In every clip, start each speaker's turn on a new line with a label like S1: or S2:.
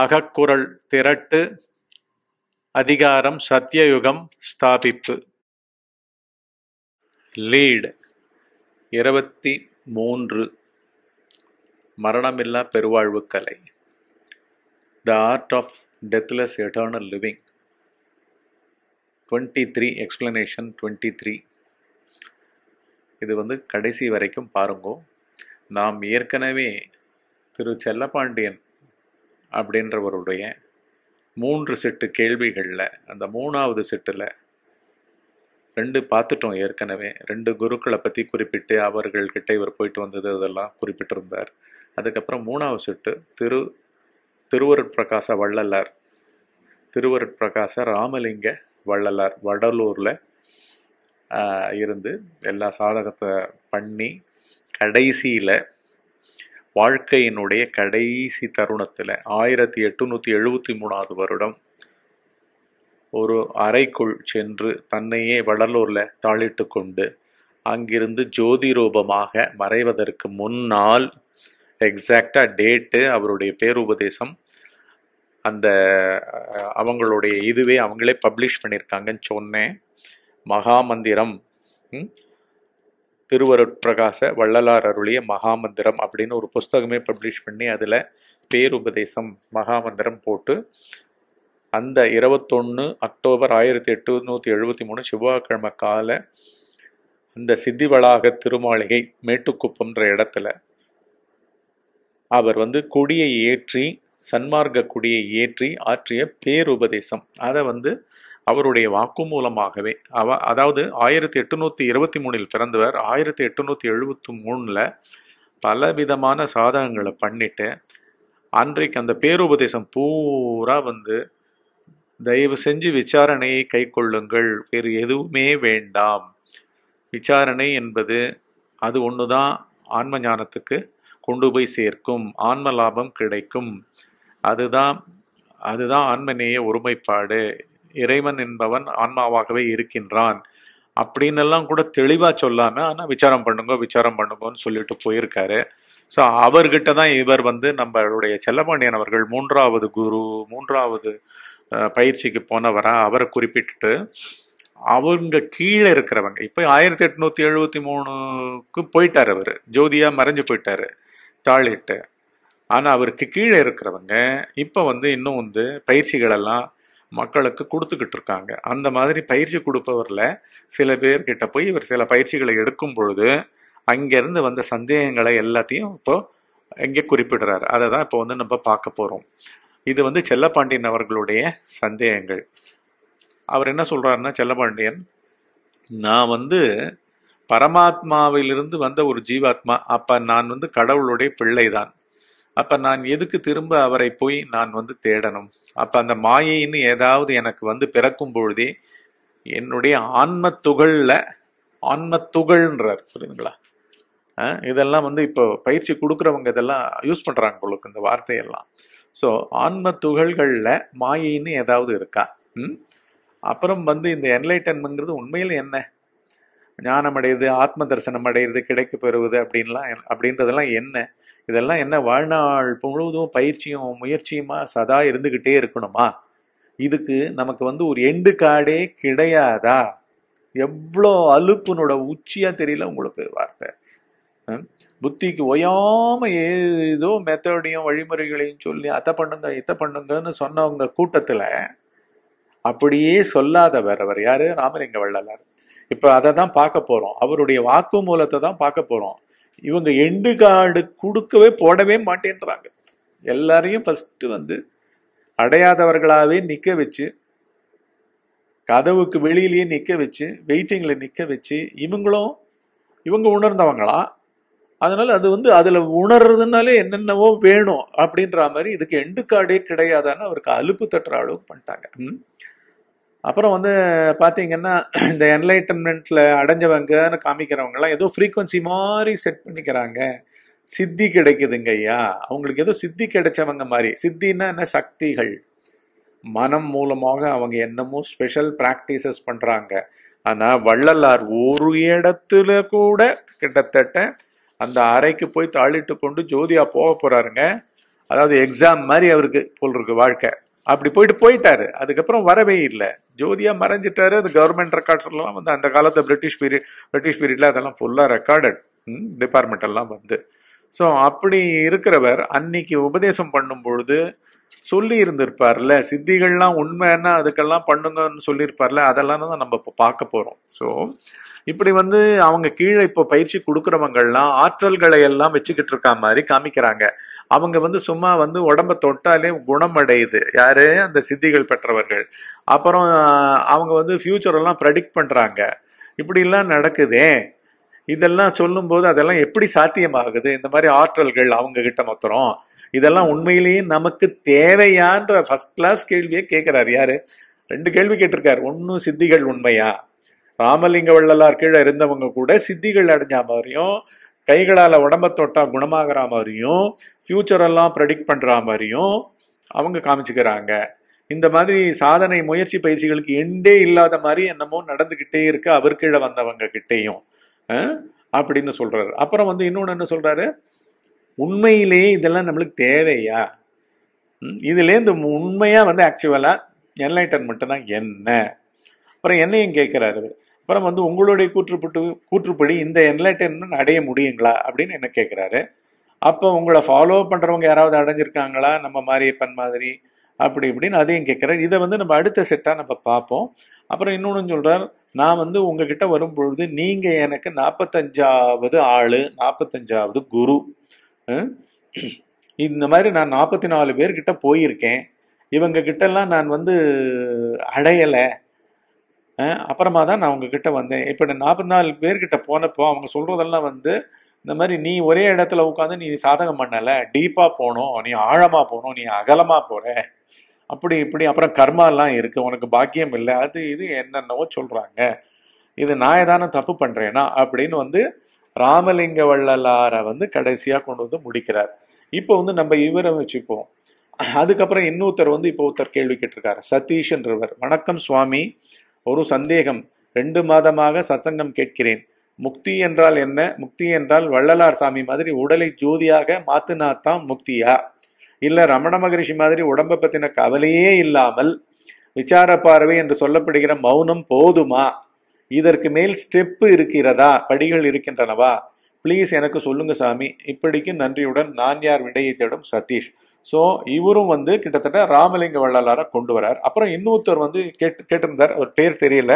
S1: அகக்குரல் திரட்டு அதிகாரம் சத்தியயுகம் ஸ்தாபிப்பு லீடு இருபத்தி மூன்று மரணமில்லா பெருவாழ்வு கலை the art of deathless eternal living twenty three explanation twenty three இது வந்து கடைசி வரைக்கும் பாருங்கோ நாம் ஏற்கனவே திரு செல்லபாண்டியன் அப்படின்றவருடைய மூன்று செட்டு கேள்விகளில் அந்த மூணாவது செட்டில் ரெண்டு பார்த்துட்டோம் ஏற்கனவே ரெண்டு குருக்களை பற்றி குறிப்பிட்டு அவர்கள்கிட்ட இவர் போயிட்டு வந்தது அதெல்லாம் குறிப்பிட்டிருந்தார் அதுக்கப்புறம் மூணாவது செட்டு திரு திருவருட்பிரகாச வள்ளலார் திருவருட்பிரகாச ராமலிங்க வள்ளலார் வடலூரில் இருந்து எல்லா சாதகத்தை பண்ணி கடைசியில் வாழ்க்கையினுடைய கடைசி தருணத்தில் ஆயிரத்தி எட்டுநூற்றி எழுபத்தி மூணாவது வருடம் ஒரு அறைக்குள் சென்று தன்னையே வடலூரில் தாளிட்டு கொண்டு அங்கிருந்து ஜோதி ரூபமாக மறைவதற்கு முன்னால் எக்ஸாக்டாக டேட்டு அவருடைய பேருபதேசம் அந்த அவங்களுடைய இதுவே அவங்களே பப்ளிஷ் பண்ணியிருக்காங்கன்னு சொன்னேன் மகாமந்திரம் திருவருட்பிரகாச வள்ளலார் அருளிய மகாமந்திரம் அப்படின்னு ஒரு புஸ்தகமே பப்ளிஷ் பண்ணி அதில் பேருபதேசம் மகாமந்திரம் போட்டு அந்த இருபத்தொன்று அக்டோபர் ஆயிரத்தி எட்நூற்றி எழுபத்தி மூணு செவ்வாய்க்கிழமை கால அந்த சித்தி வளாக திருமாளிகை மேட்டுக்குப்பம்ன்ற இடத்துல அவர் வந்து கொடியை ஏற்றி சன்மார்க்க கொடியை ஏற்றி ஆற்றிய பேருபதேசம் அதை வந்து அவருடைய வாக்கு மூலமாகவே அவ அதாவது ஆயிரத்தி எட்நூற்றி இருபத்தி மூணில் பிறந்தவர் ஆயிரத்தி எட்நூற்றி எழுபத்தி மூணில் பலவிதமான சாதகங்களை பண்ணிட்டு அன்றைக்கு அந்த பேருபதேசம் பூரா வந்து தயவு செஞ்சு விசாரணையை கை கொள்ளுங்கள் வேறு எதுவுமே வேண்டாம் விசாரணை என்பது அது ஒன்று தான் ஆன்ம ஞானத்துக்கு கொண்டு போய் சேர்க்கும் ஆன்ம லாபம் கிடைக்கும் அதுதான் அதுதான் ஆன்மநேய ஒருமைப்பாடு இறைவன் என்பவன் ஆன்மாவாகவே இருக்கின்றான் அப்படின்னு எல்லாம் கூட தெளிவாக சொல்லாம ஆனால் விசாரம் பண்ணுங்க விசாரம் பண்ணுங்கன்னு சொல்லிட்டு போயிருக்காரு ஸோ அவர்கிட்ட தான் இவர் வந்து நம்மளுடைய செல்லபாண்டியன் அவர்கள் மூன்றாவது குரு மூன்றாவது பயிற்சிக்கு போனவரா அவரை குறிப்பிட்டுட்டு அவங்க கீழே இருக்கிறவங்க இப்போ ஆயிரத்தி எட்நூத்தி எழுபத்தி மூணுக்கு போயிட்டார் அவர் ஜோதியா மறைஞ்சு போயிட்டாரு தாளிட்டு ஆனால் அவருக்கு கீழே இருக்கிறவங்க இப்போ வந்து இன்னும் வந்து பயிற்சிகளெல்லாம் மக்களுக்கு கொடுத்துக்கிட்டு இருக்காங்க அந்த மாதிரி பயிற்சி கொடுப்பவரில் சில பேர்கிட்ட போய் இவர் சில பயிற்சிகளை எடுக்கும் பொழுது அங்கேருந்து வந்த சந்தேகங்களை எல்லாத்தையும் இப்போது இங்கே குறிப்பிடுறாரு அதை தான் இப்போ வந்து நம்ம பார்க்க போகிறோம் இது வந்து செல்லப்பாண்டியன் அவர்களுடைய சந்தேகங்கள் அவர் என்ன சொல்கிறாருன்னா செல்லப்பாண்டியன் நான் வந்து பரமாத்மாவிலிருந்து வந்த ஒரு ஜீவாத்மா அப்போ நான் வந்து கடவுளுடைய பிள்ளை தான் அப்ப நான் எதுக்கு திரும்ப அவரை போய் நான் வந்து தேடணும் அப்ப அந்த மாயைன்னு ஏதாவது எனக்கு வந்து பிறக்கும் பொழுதே என்னுடைய ஆன்ம துகள்ல ஆன்ம துகள்ன்றார் புரியுதுங்களா இதெல்லாம் வந்து இப்போ பயிற்சி கொடுக்குறவங்க இதெல்லாம் யூஸ் பண்ணுறாங்க உங்களுக்கு இந்த வார்த்தையெல்லாம் ஸோ ஆன்ம துகள்களில் மாயின்னு ஏதாவது இருக்கா ம் அப்புறம் வந்து இந்த என்லைட்டன்மெங்கிறது உண்மையில் என்ன ஞானம் அடையுது ஆத்ம தரிசனம் அடையிறது கிடைக்க பெறுவது அப்படின்லாம் அப்படின்றதெல்லாம் என்ன இதெல்லாம் என்ன வாழ்நாள் முழுவதும் பயிற்சியும் முயற்சியுமா சதா இருந்துக்கிட்டே இருக்கணுமா இதுக்கு நமக்கு வந்து ஒரு எண்டு காடே கிடையாதா எவ்வளோ அலுப்புனோட உச்சியாக தெரியல உங்களுக்கு வார்த்தை புத்திக்கு ஒயாம ஏதோ மெத்தடையும் வழிமுறைகளையும் சொல்லி அதை பண்ணுங்க இதை பண்ணுங்கன்னு சொன்னவங்க கூட்டத்தில் அப்படியே சொல்லாதவர் அவர் யார் ராமலிங்க வள்ளலார் இப்போ அதை தான் பார்க்க போகிறோம் அவருடைய வாக்கு மூலத்தை தான் பார்க்க போகிறோம் இவங்க எண்டு கார்டு கொடுக்கவே போடவே மாட்டேன்றாங்க எல்லாரையும் ஃபஸ்ட்டு வந்து அடையாதவர்களாகவே நிற்க வச்சு கதவுக்கு வெளியிலேயே நிற்க வச்சு வெயிட்டிங்கில் நிற்க வச்சு இவங்களும் இவங்க உணர்ந்தவங்களா அதனால் அது வந்து அதில் உணர்றதுனாலே என்னென்னவோ வேணும் அப்படின்ற மாதிரி இதுக்கு எண்டு கார்டே கிடையாதான்னு அவருக்கு அலுப்பு தட்டுற அளவுக்கு பண்ணிட்டாங்க அப்புறம் வந்து பார்த்தீங்கன்னா இந்த என்லைட்டன்மெண்ட்டில் அடைஞ்சவங்கன்னு காமிக்கிறவங்கலாம் ஏதோ ஃப்ரீக்குவன்சி மாதிரி செட் பண்ணிக்கிறாங்க சித்தி கிடைக்குதுங்க ஐயா அவங்களுக்கு ஏதோ சித்தி கிடைச்சவங்க மாதிரி சித்தின்னா என்ன சக்திகள் மனம் மூலமாக அவங்க என்னமோ ஸ்பெஷல் ப்ராக்டிசஸ் பண்ணுறாங்க ஆனால் வள்ளலார் ஒரு இடத்துல கூட கிட்டத்தட்ட அந்த அறைக்கு போய் தாளிட்டு கொண்டு ஜோதியா போக போகிறாருங்க அதாவது எக்ஸாம் மாதிரி அவருக்கு போல் இருக்கு வாழ்க்கை அப்படி போயிட்டு போயிட்டாரு அதுக்கப்புறம் வரவே இல்லை ஜோதியா மறைஞ்சிட்டாரு அது கவர்மெண்ட் ரெக்கார்ட்ஸ் எல்லாம் வந்து அந்த காலத்தை பிரிட்டிஷ் பீரியட் பிரிட்டிஷ் பீரியட்ல அதெல்லாம் ஃபுல்லாக ரெக்கார்டட் டிபார்ட்மெண்ட் எல்லாம் வந்து ஸோ அப்படி இருக்கிறவர் அன்னைக்கு உபதேசம் பண்ணும் பொழுது சொல்லி இருந்திருப்பார்ல சித்திகள்லாம் உண்மைன்னா அதுக்கெல்லாம் பண்ணுங்கன்னு சொல்லியிருப்பார்ல அதெல்லாம் தான் நம்ம இப்போ பார்க்க போகிறோம் ஸோ இப்படி வந்து அவங்க கீழே இப்போ பயிற்சி கொடுக்குறவங்கள்லாம் ஆற்றல்களை எல்லாம் வச்சுக்கிட்டு இருக்கா மாதிரி காமிக்கிறாங்க அவங்க வந்து சும்மா வந்து உடம்ப தொட்டாலே குணம் அடையுது யாரு அந்த சித்திகள் பெற்றவர்கள் அப்புறம் அவங்க வந்து ஃபியூச்சரெல்லாம் ப்ரெடிக்ட் பண்ணுறாங்க இப்படிலாம் நடக்குதே இதெல்லாம் சொல்லும்போது அதெல்லாம் எப்படி சாத்தியமாகுது இந்த மாதிரி ஆற்றல்கள் அவங்க கிட்ட மொத்தம் இதெல்லாம் உண்மையிலேயே நமக்கு தேவையான்ற ஃபர்ஸ்ட் கிளாஸ் கேள்வியை கேட்கிறாரு யாரு ரெண்டு கேள்வி கேட்டிருக்காரு ஒன்னும் சித்திகள் உண்மையா ராமலிங்க வள்ளலார் கீழே இருந்தவங்க கூட சித்திகள் அடைஞ்ச மாதிரியும் கைகளால் உடம்ப தொட்டா குணமாகிற மாதிரியும் ஃப்யூச்சரெல்லாம் ப்ரெடிக்ட் பண்ணுற மாதிரியும் அவங்க காமிச்சுக்கிறாங்க இந்த மாதிரி சாதனை முயற்சி பயிற்சிகளுக்கு எண்டே இல்லாத மாதிரி என்னமோ நடந்துக்கிட்டே இருக்கு அவர் கீழே வந்தவங்க கிட்டேயும் அப்படின்னு சொல்றாரு அப்புறம் வந்து இன்னொன்று என்ன சொல்றாரு உண்மையிலேயே இதெல்லாம் நம்மளுக்கு தேவையா இதுலேருந்து உண்மையாக வந்து ஆக்சுவலாக என்லைட்டன்மெண்ட்டு தான் என்ன அப்புறம் என்னையும் கேட்குறாரு அப்புறம் வந்து உங்களுடைய கூற்றுப்பட்டு கூற்றுப்படி இந்த என்லைட்டன்மெண்ட் அடைய முடியுங்களா அப்படின்னு என்ன கேட்குறாரு அப்போ உங்களை ஃபாலோ பண்ணுறவங்க யாராவது அடைஞ்சிருக்காங்களா நம்ம மாரியப்பன் மாதிரி அப்படி இப்படின்னு அதையும் கேட்குறாரு இதை வந்து நம்ம அடுத்த செட்டாக நம்ம பார்ப்போம் அப்புறம் இன்னொன்று சொல்கிறார் நான் வந்து உங்ககிட்ட வரும் பொழுது நீங்கள் எனக்கு நாற்பத்தஞ்சாவது ஆள் நாற்பத்தஞ்சாவது குரு இந்த மாதிரி நான் நாற்பத்தி நாலு பேர்கிட்ட போயிருக்கேன் இவங்க கிட்டலாம் நான் வந்து அடையலை அப்புறமா தான் நான் உங்ககிட்ட வந்தேன் இப்போ நான் நாற்பத்தி நாலு பேர்கிட்ட போனப்போ அவங்க சொல்கிறதெல்லாம் வந்து இந்த மாதிரி நீ ஒரே இடத்துல உட்காந்து நீ சாதகம் பண்ணலை டீப்பாக போகணும் நீ ஆழமாக போகணும் நீ அகலமாக போகிற அப்படி இப்படி அப்புறம் கர்மாலாம் இருக்குது உனக்கு பாக்கியம் இல்லை அது இது என்னென்னவோ சொல்கிறாங்க இது நான் ஏதான தப்பு பண்ணுறேனா அப்படின்னு வந்து ராமலிங்க வள்ளலாரை வந்து கடைசியாக கொண்டு வந்து முடிக்கிறார் இப்போ வந்து நம்ம இவரை வச்சுப்போம் அதுக்கப்புறம் இன்னொருத்தர் வந்து இப்போ ஒருத்தர் கேள்வி கேட்டிருக்காரு சதீஷ்ன்றவர் வணக்கம் சுவாமி ஒரு சந்தேகம் ரெண்டு மாதமாக சத்சங்கம் கேட்கிறேன் முக்தி என்றால் என்ன முக்தி என்றால் வள்ளலார் சாமி மாதிரி உடலை ஜோதியாக மாத்துனாத்தான் முக்தியா இல்லை ரமண மகரிஷி மாதிரி உடம்பை பற்றின கவலையே இல்லாமல் விசார பார்வை என்று சொல்லப்படுகிற மௌனம் போதுமா இதற்கு மேல் ஸ்டெப்பு இருக்கிறதா படிகள் இருக்கின்றனவா ப்ளீஸ் எனக்கு சொல்லுங்க சாமி இப்படிக்கு நன்றியுடன் நான் யார் விடையை தேடும் சதீஷ் ஸோ இவரும் வந்து கிட்டத்தட்ட ராமலிங்க வள்ளலாரை கொண்டு வரார் அப்புறம் இன்னொருத்தர் வந்து கேட்டு கேட்டிருந்தார் அவர் பேர் தெரியல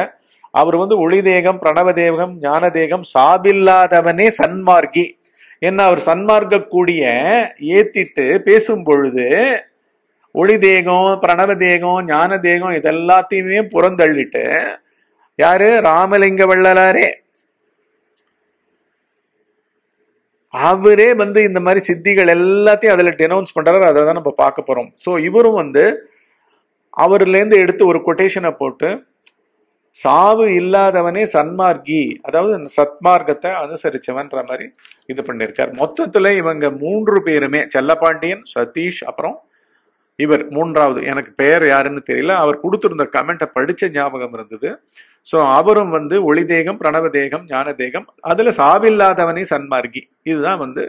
S1: அவர் வந்து ஒளிதேகம் பிரணவதேகம் ஞானதேகம் சாபில்லாதவனே சன்மார்க்கி என்ன அவர் சன்மார்க்க கூடிய ஏத்திட்டு பேசும் பொழுது ஒளி தேகம் பிரணவ தேகம் ஞான தேகம் இதெல்லாத்தையுமே புறந்தள்ளிட்டு யாரு ராமலிங்க வள்ளலாரே அவரே வந்து இந்த மாதிரி சித்திகள் எல்லாத்தையும் அதில் டெனவுன்ஸ் பண்ணுறாரு அதை தான் நம்ம பார்க்க போகிறோம் ஸோ இவரும் வந்து அவர்லேருந்து எடுத்து ஒரு கொட்டேஷனை போட்டு சாவு இல்லாதவனே சன்மார்க்கி அதாவது சத்மார்க்கத்தை அனுசரிச்சவன்ற மாதிரி இது பண்ணியிருக்கார் மொத்தத்தில் இவங்க மூன்று பேருமே செல்லப்பாண்டியன் சதீஷ் அப்புறம் இவர் மூன்றாவது எனக்கு பெயர் யாருன்னு தெரியல அவர் கொடுத்துருந்த கமெண்ட்டை படித்த ஞாபகம் இருந்தது ஸோ அவரும் வந்து ஒளி தேகம் பிரணவ தேகம் ஞான தேகம் அதில் சாவில்லாதவனே சன்மார்க்கி இதுதான் வந்து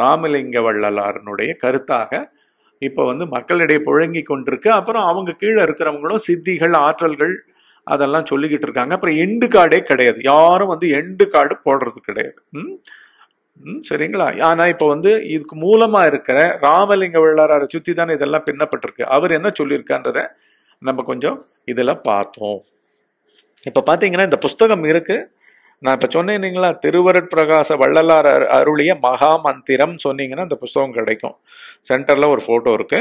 S1: ராமலிங்க வள்ளலாரனுடைய கருத்தாக இப்போ வந்து மக்களிடையே புழங்கி கொண்டிருக்கு அப்புறம் அவங்க கீழே இருக்கிறவங்களும் சித்திகள் ஆற்றல்கள் அதெல்லாம் சொல்லிக்கிட்டு இருக்காங்க அப்புறம் எண்டு கார்டே கிடையாது யாரும் வந்து எண்டு கார்டு போடுறது கிடையாது சரிங்களா ஆனா இப்ப வந்து இதுக்கு மூலமா இருக்கிற ராமலிங்க வள்ளலாரை சுத்தி தானே இதெல்லாம் பின்னப்பட்டிருக்கு அவர் என்ன சொல்லியிருக்கன்றத நம்ம கொஞ்சம் இதுல பார்த்தோம் இப்ப பாத்தீங்கன்னா இந்த புஸ்தகம் இருக்கு நான் இப்ப சொன்னேன் இல்லைங்களா திருவருட் பிரகாச வள்ளலார் அருளிய மகா மந்திரம் சொன்னீங்கன்னா அந்த புஸ்தகம் கிடைக்கும் சென்டர்ல ஒரு போட்டோ இருக்கு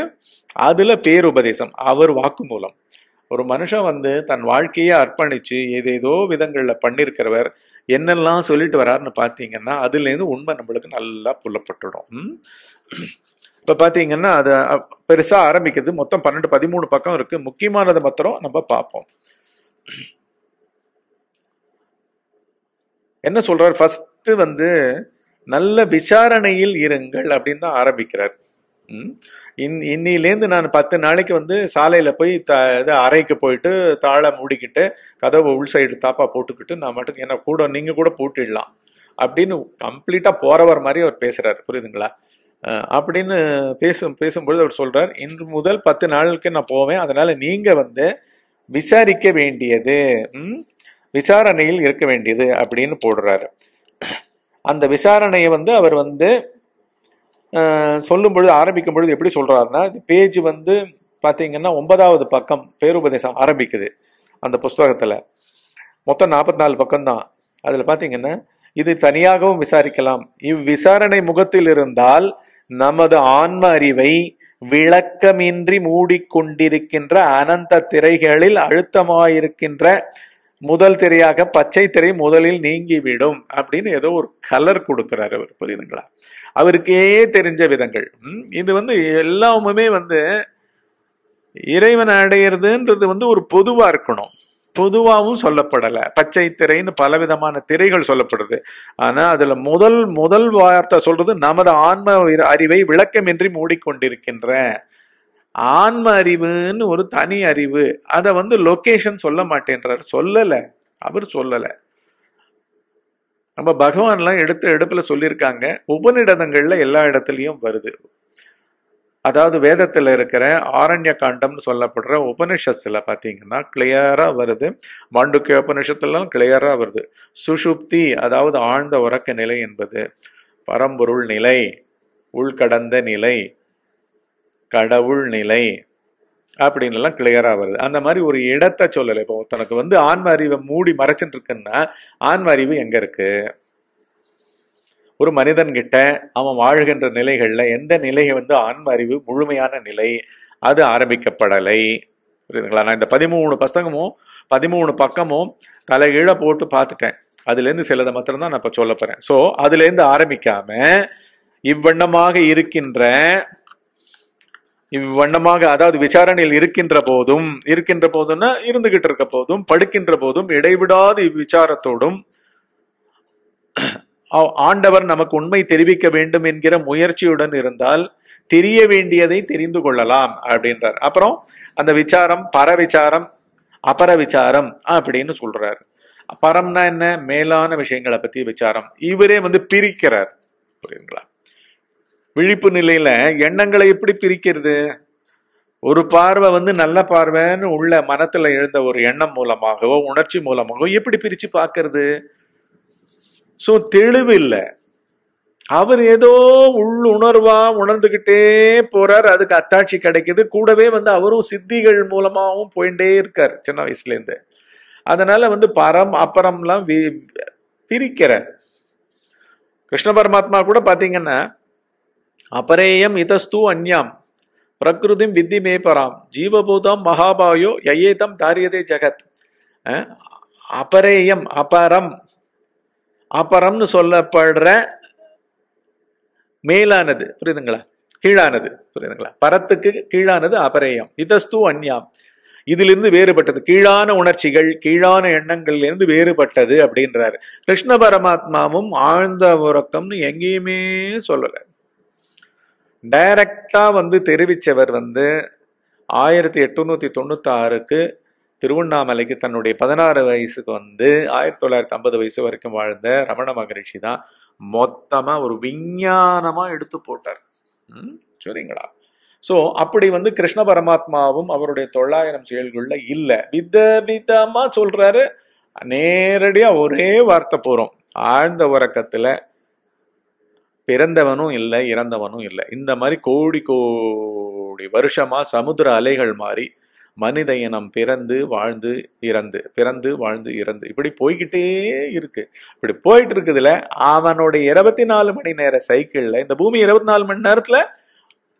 S1: அதுல பேருபதேசம் அவர் வாக்கு மூலம் ஒரு மனுஷன் வந்து தன் வாழ்க்கையை அர்ப்பணிச்சு ஏதேதோ விதங்களில் பண்ணியிருக்கிறவர் என்னெல்லாம் சொல்லிட்டு வராருன்னு பார்த்தீங்கன்னா அதுலேருந்து உண்மை நம்மளுக்கு நல்லா புலப்பட்டுடும் இப்போ பார்த்தீங்கன்னா அதை பெருசாக ஆரம்பிக்கிறது மொத்தம் பன்னெண்டு பதிமூணு பக்கம் இருக்குது முக்கியமானதை மாத்திரம் நம்ம பார்ப்போம் என்ன சொல்கிறார் ஃபஸ்ட்டு வந்து நல்ல விசாரணையில் இருங்கள் அப்படின்னு தான் ஆரம்பிக்கிறார் இன் இன்னிலேருந்து நான் பத்து நாளைக்கு வந்து சாலையில் போய் த இது அறைக்கு போயிட்டு தாழை மூடிக்கிட்டு கதவை உள் சைடு தாப்பாக போட்டுக்கிட்டு நான் மட்டும் என்ன கூட நீங்கள் கூட போட்டிடலாம் அப்படின்னு கம்ப்ளீட்டாக போகிறவர் மாதிரி அவர் பேசுகிறார் புரியுதுங்களா அப்படின்னு பேசும் பேசும்பொழுது அவர் சொல்கிறார் இன்று முதல் பத்து நாளுக்கு நான் போவேன் அதனால் நீங்கள் வந்து விசாரிக்க வேண்டியது விசாரணையில் இருக்க வேண்டியது அப்படின்னு போடுறாரு அந்த விசாரணையை வந்து அவர் வந்து சொல்லும் பொழுது ஆரம்பிக்கும் பொழுது எப்படி சொல்றாருன்னா இந்த பேஜ் வந்து பார்த்தீங்கன்னா ஒன்பதாவது பக்கம் பேருபதேசம் ஆரம்பிக்குது அந்த புஸ்தகத்தில் மொத்தம் நாற்பத்தி நாலு பக்கம்தான் அதில் பார்த்தீங்கன்னா இது தனியாகவும் விசாரிக்கலாம் இவ்விசாரணை முகத்தில் இருந்தால் நமது ஆன்ம அறிவை விளக்கமின்றி மூடிக்கொண்டிருக்கின்ற அனந்த திரைகளில் அழுத்தமாயிருக்கின்ற முதல் திரையாக பச்சை திரை முதலில் நீங்கிவிடும் அப்படின்னு ஏதோ ஒரு கலர் கொடுக்குறாரு அவர் புரியுதுங்களா அவருக்கே தெரிஞ்ச விதங்கள் இது வந்து எல்லாமுமே வந்து இறைவன் அடையிறதுன்றது வந்து ஒரு பொதுவாக இருக்கணும் பொதுவாகவும் சொல்லப்படலை பச்சை திரைன்னு பலவிதமான திரைகள் சொல்லப்படுது ஆனால் அதில் முதல் முதல் வார்த்தை சொல்றது நமது ஆன்ம அறிவை விளக்கமின்றி மூடிக்கொண்டிருக்கின்ற ஆன்ம அறிவுன்னு ஒரு தனி அறிவு அதை வந்து லொக்கேஷன் சொல்ல மாட்டேன்றார் சொல்லலை அவர் சொல்லலை நம்ம பகவான்லாம் எடுத்து எடுப்புல சொல்லியிருக்காங்க உபநிடதங்கள்ல எல்லா இடத்துலையும் வருது அதாவது வேதத்தில் இருக்கிற ஆரண்ய காண்டம்னு சொல்லப்படுற உபனிஷத்தில் பார்த்தீங்கன்னா கிளியராக வருது மாண்டுக்கிய உபனிஷத்துலாம் கிளியராக வருது சுஷுப்தி அதாவது ஆழ்ந்த உறக்க நிலை என்பது பரம்பொருள் நிலை உள்கடந்த நிலை கடவுள் நிலை எல்லாம் கிளியராக வருது அந்த மாதிரி ஒரு இடத்தை சொல்லலை இப்போ தனக்கு வந்து ஆன்ம அறிவை மூடி மறைச்சிட்டு இருக்குன்னா ஆன்ம அறிவு எங்கே இருக்குது ஒரு மனிதன்கிட்ட அவன் வாழ்கின்ற நிலைகளில் எந்த நிலையை வந்து ஆன்ம அறிவு முழுமையான நிலை அது ஆரம்பிக்கப்படலை புரியுதுங்களா நான் இந்த பதிமூணு பசங்கமும் பதிமூணு பக்கமும் தலைகீழ போட்டு பார்த்துட்டேன் அதுலேருந்து சிலதை மாத்திரம்தான் நான் இப்போ சொல்ல போகிறேன் ஸோ அதுலேருந்து ஆரம்பிக்காம இவ்வண்ணமாக இருக்கின்ற இவ்வண்ணமாக அதாவது விசாரணையில் இருக்கின்ற போதும் இருக்கின்ற போதும்னா இருந்துகிட்டு இருக்க போதும் படுக்கின்ற போதும் இடைவிடாது இவ்விச்சாரத்தோடும் ஆண்டவர் நமக்கு உண்மை தெரிவிக்க வேண்டும் என்கிற முயற்சியுடன் இருந்தால் தெரிய வேண்டியதை தெரிந்து கொள்ளலாம் அப்படின்றார் அப்புறம் அந்த விசாரம் பரவிச்சாரம் அபர விசாரம் அப்படின்னு சொல்றார் பரம்னா என்ன மேலான விஷயங்களை பத்தி விசாரம் இவரே வந்து பிரிக்கிறார் புரியுங்களா விழிப்பு நிலையில எண்ணங்களை எப்படி பிரிக்கிறது ஒரு பார்வை வந்து நல்ல பார்வைன்னு உள்ள மனத்துல எழுந்த ஒரு எண்ணம் மூலமாகவோ உணர்ச்சி மூலமாகவோ எப்படி பிரிச்சு பார்க்கறது ஸோ தெளிவு இல்லை அவர் ஏதோ உள்ளுணர்வா உணர்ந்துகிட்டே போறார் அதுக்கு அத்தாட்சி கிடைக்குது கூடவே வந்து அவரும் சித்திகள் மூலமாகவும் போயிட்டே இருக்கார் சின்ன வயசுல இருந்து அதனால வந்து பரம் அப்புறம்லாம் பிரிக்கிற கிருஷ்ண பரமாத்மா கூட பாத்தீங்கன்னா அபரேயம் இதஸ்து அந்யாம் பிரகிருதிம் வித்தி மேபராம் ஜீவபூதம் மகாபாயோ யயேதம் தாரியதே ஜெகத் அபரேயம் அபரம் அபரம்னு சொல்லப்படுற மேலானது புரியுதுங்களா கீழானது புரியுதுங்களா பரத்துக்கு கீழானது அபரேயம் இதஸ்து அந்யாம் இதிலிருந்து வேறுபட்டது கீழான உணர்ச்சிகள் கீழான எண்ணங்கள்லேருந்து வேறுபட்டது அப்படின்றாரு கிருஷ்ண பரமாத்மாவும் ஆழ்ந்த உறக்கம்னு எங்கேயுமே சொல்லலை டைரக்டாக வந்து தெரிவித்தவர் வந்து ஆயிரத்தி எட்நூற்றி தொண்ணூத்தாறுக்கு திருவண்ணாமலைக்கு தன்னுடைய பதினாறு வயசுக்கு வந்து ஆயிரத்தி தொள்ளாயிரத்தி ஐம்பது வயசு வரைக்கும் வாழ்ந்த ரமண மகரிஷி தான் மொத்தமாக ஒரு விஞ்ஞானமாக எடுத்து போட்டார் சரிங்களா ஸோ அப்படி வந்து கிருஷ்ண பரமாத்மாவும் அவருடைய தொள்ளாயிரம் செயல்களில் இல்லை வித விதமாக சொல்கிறாரு நேரடியாக ஒரே வார்த்தை போகிறோம் ஆழ்ந்த உறக்கத்தில் பிறந்தவனும் இல்லை இறந்தவனும் இல்லை இந்த மாதிரி கோடி கோடி வருஷமாக சமுத்திர அலைகள் மாறி மனித இனம் பிறந்து வாழ்ந்து இறந்து பிறந்து வாழ்ந்து இறந்து இப்படி போய்கிட்டே இருக்கு இப்படி போயிட்டு இருக்குதுல அவனுடைய இருபத்தி நாலு மணி நேர சைக்கிளில் இந்த பூமி இருபத்தி நாலு மணி நேரத்தில்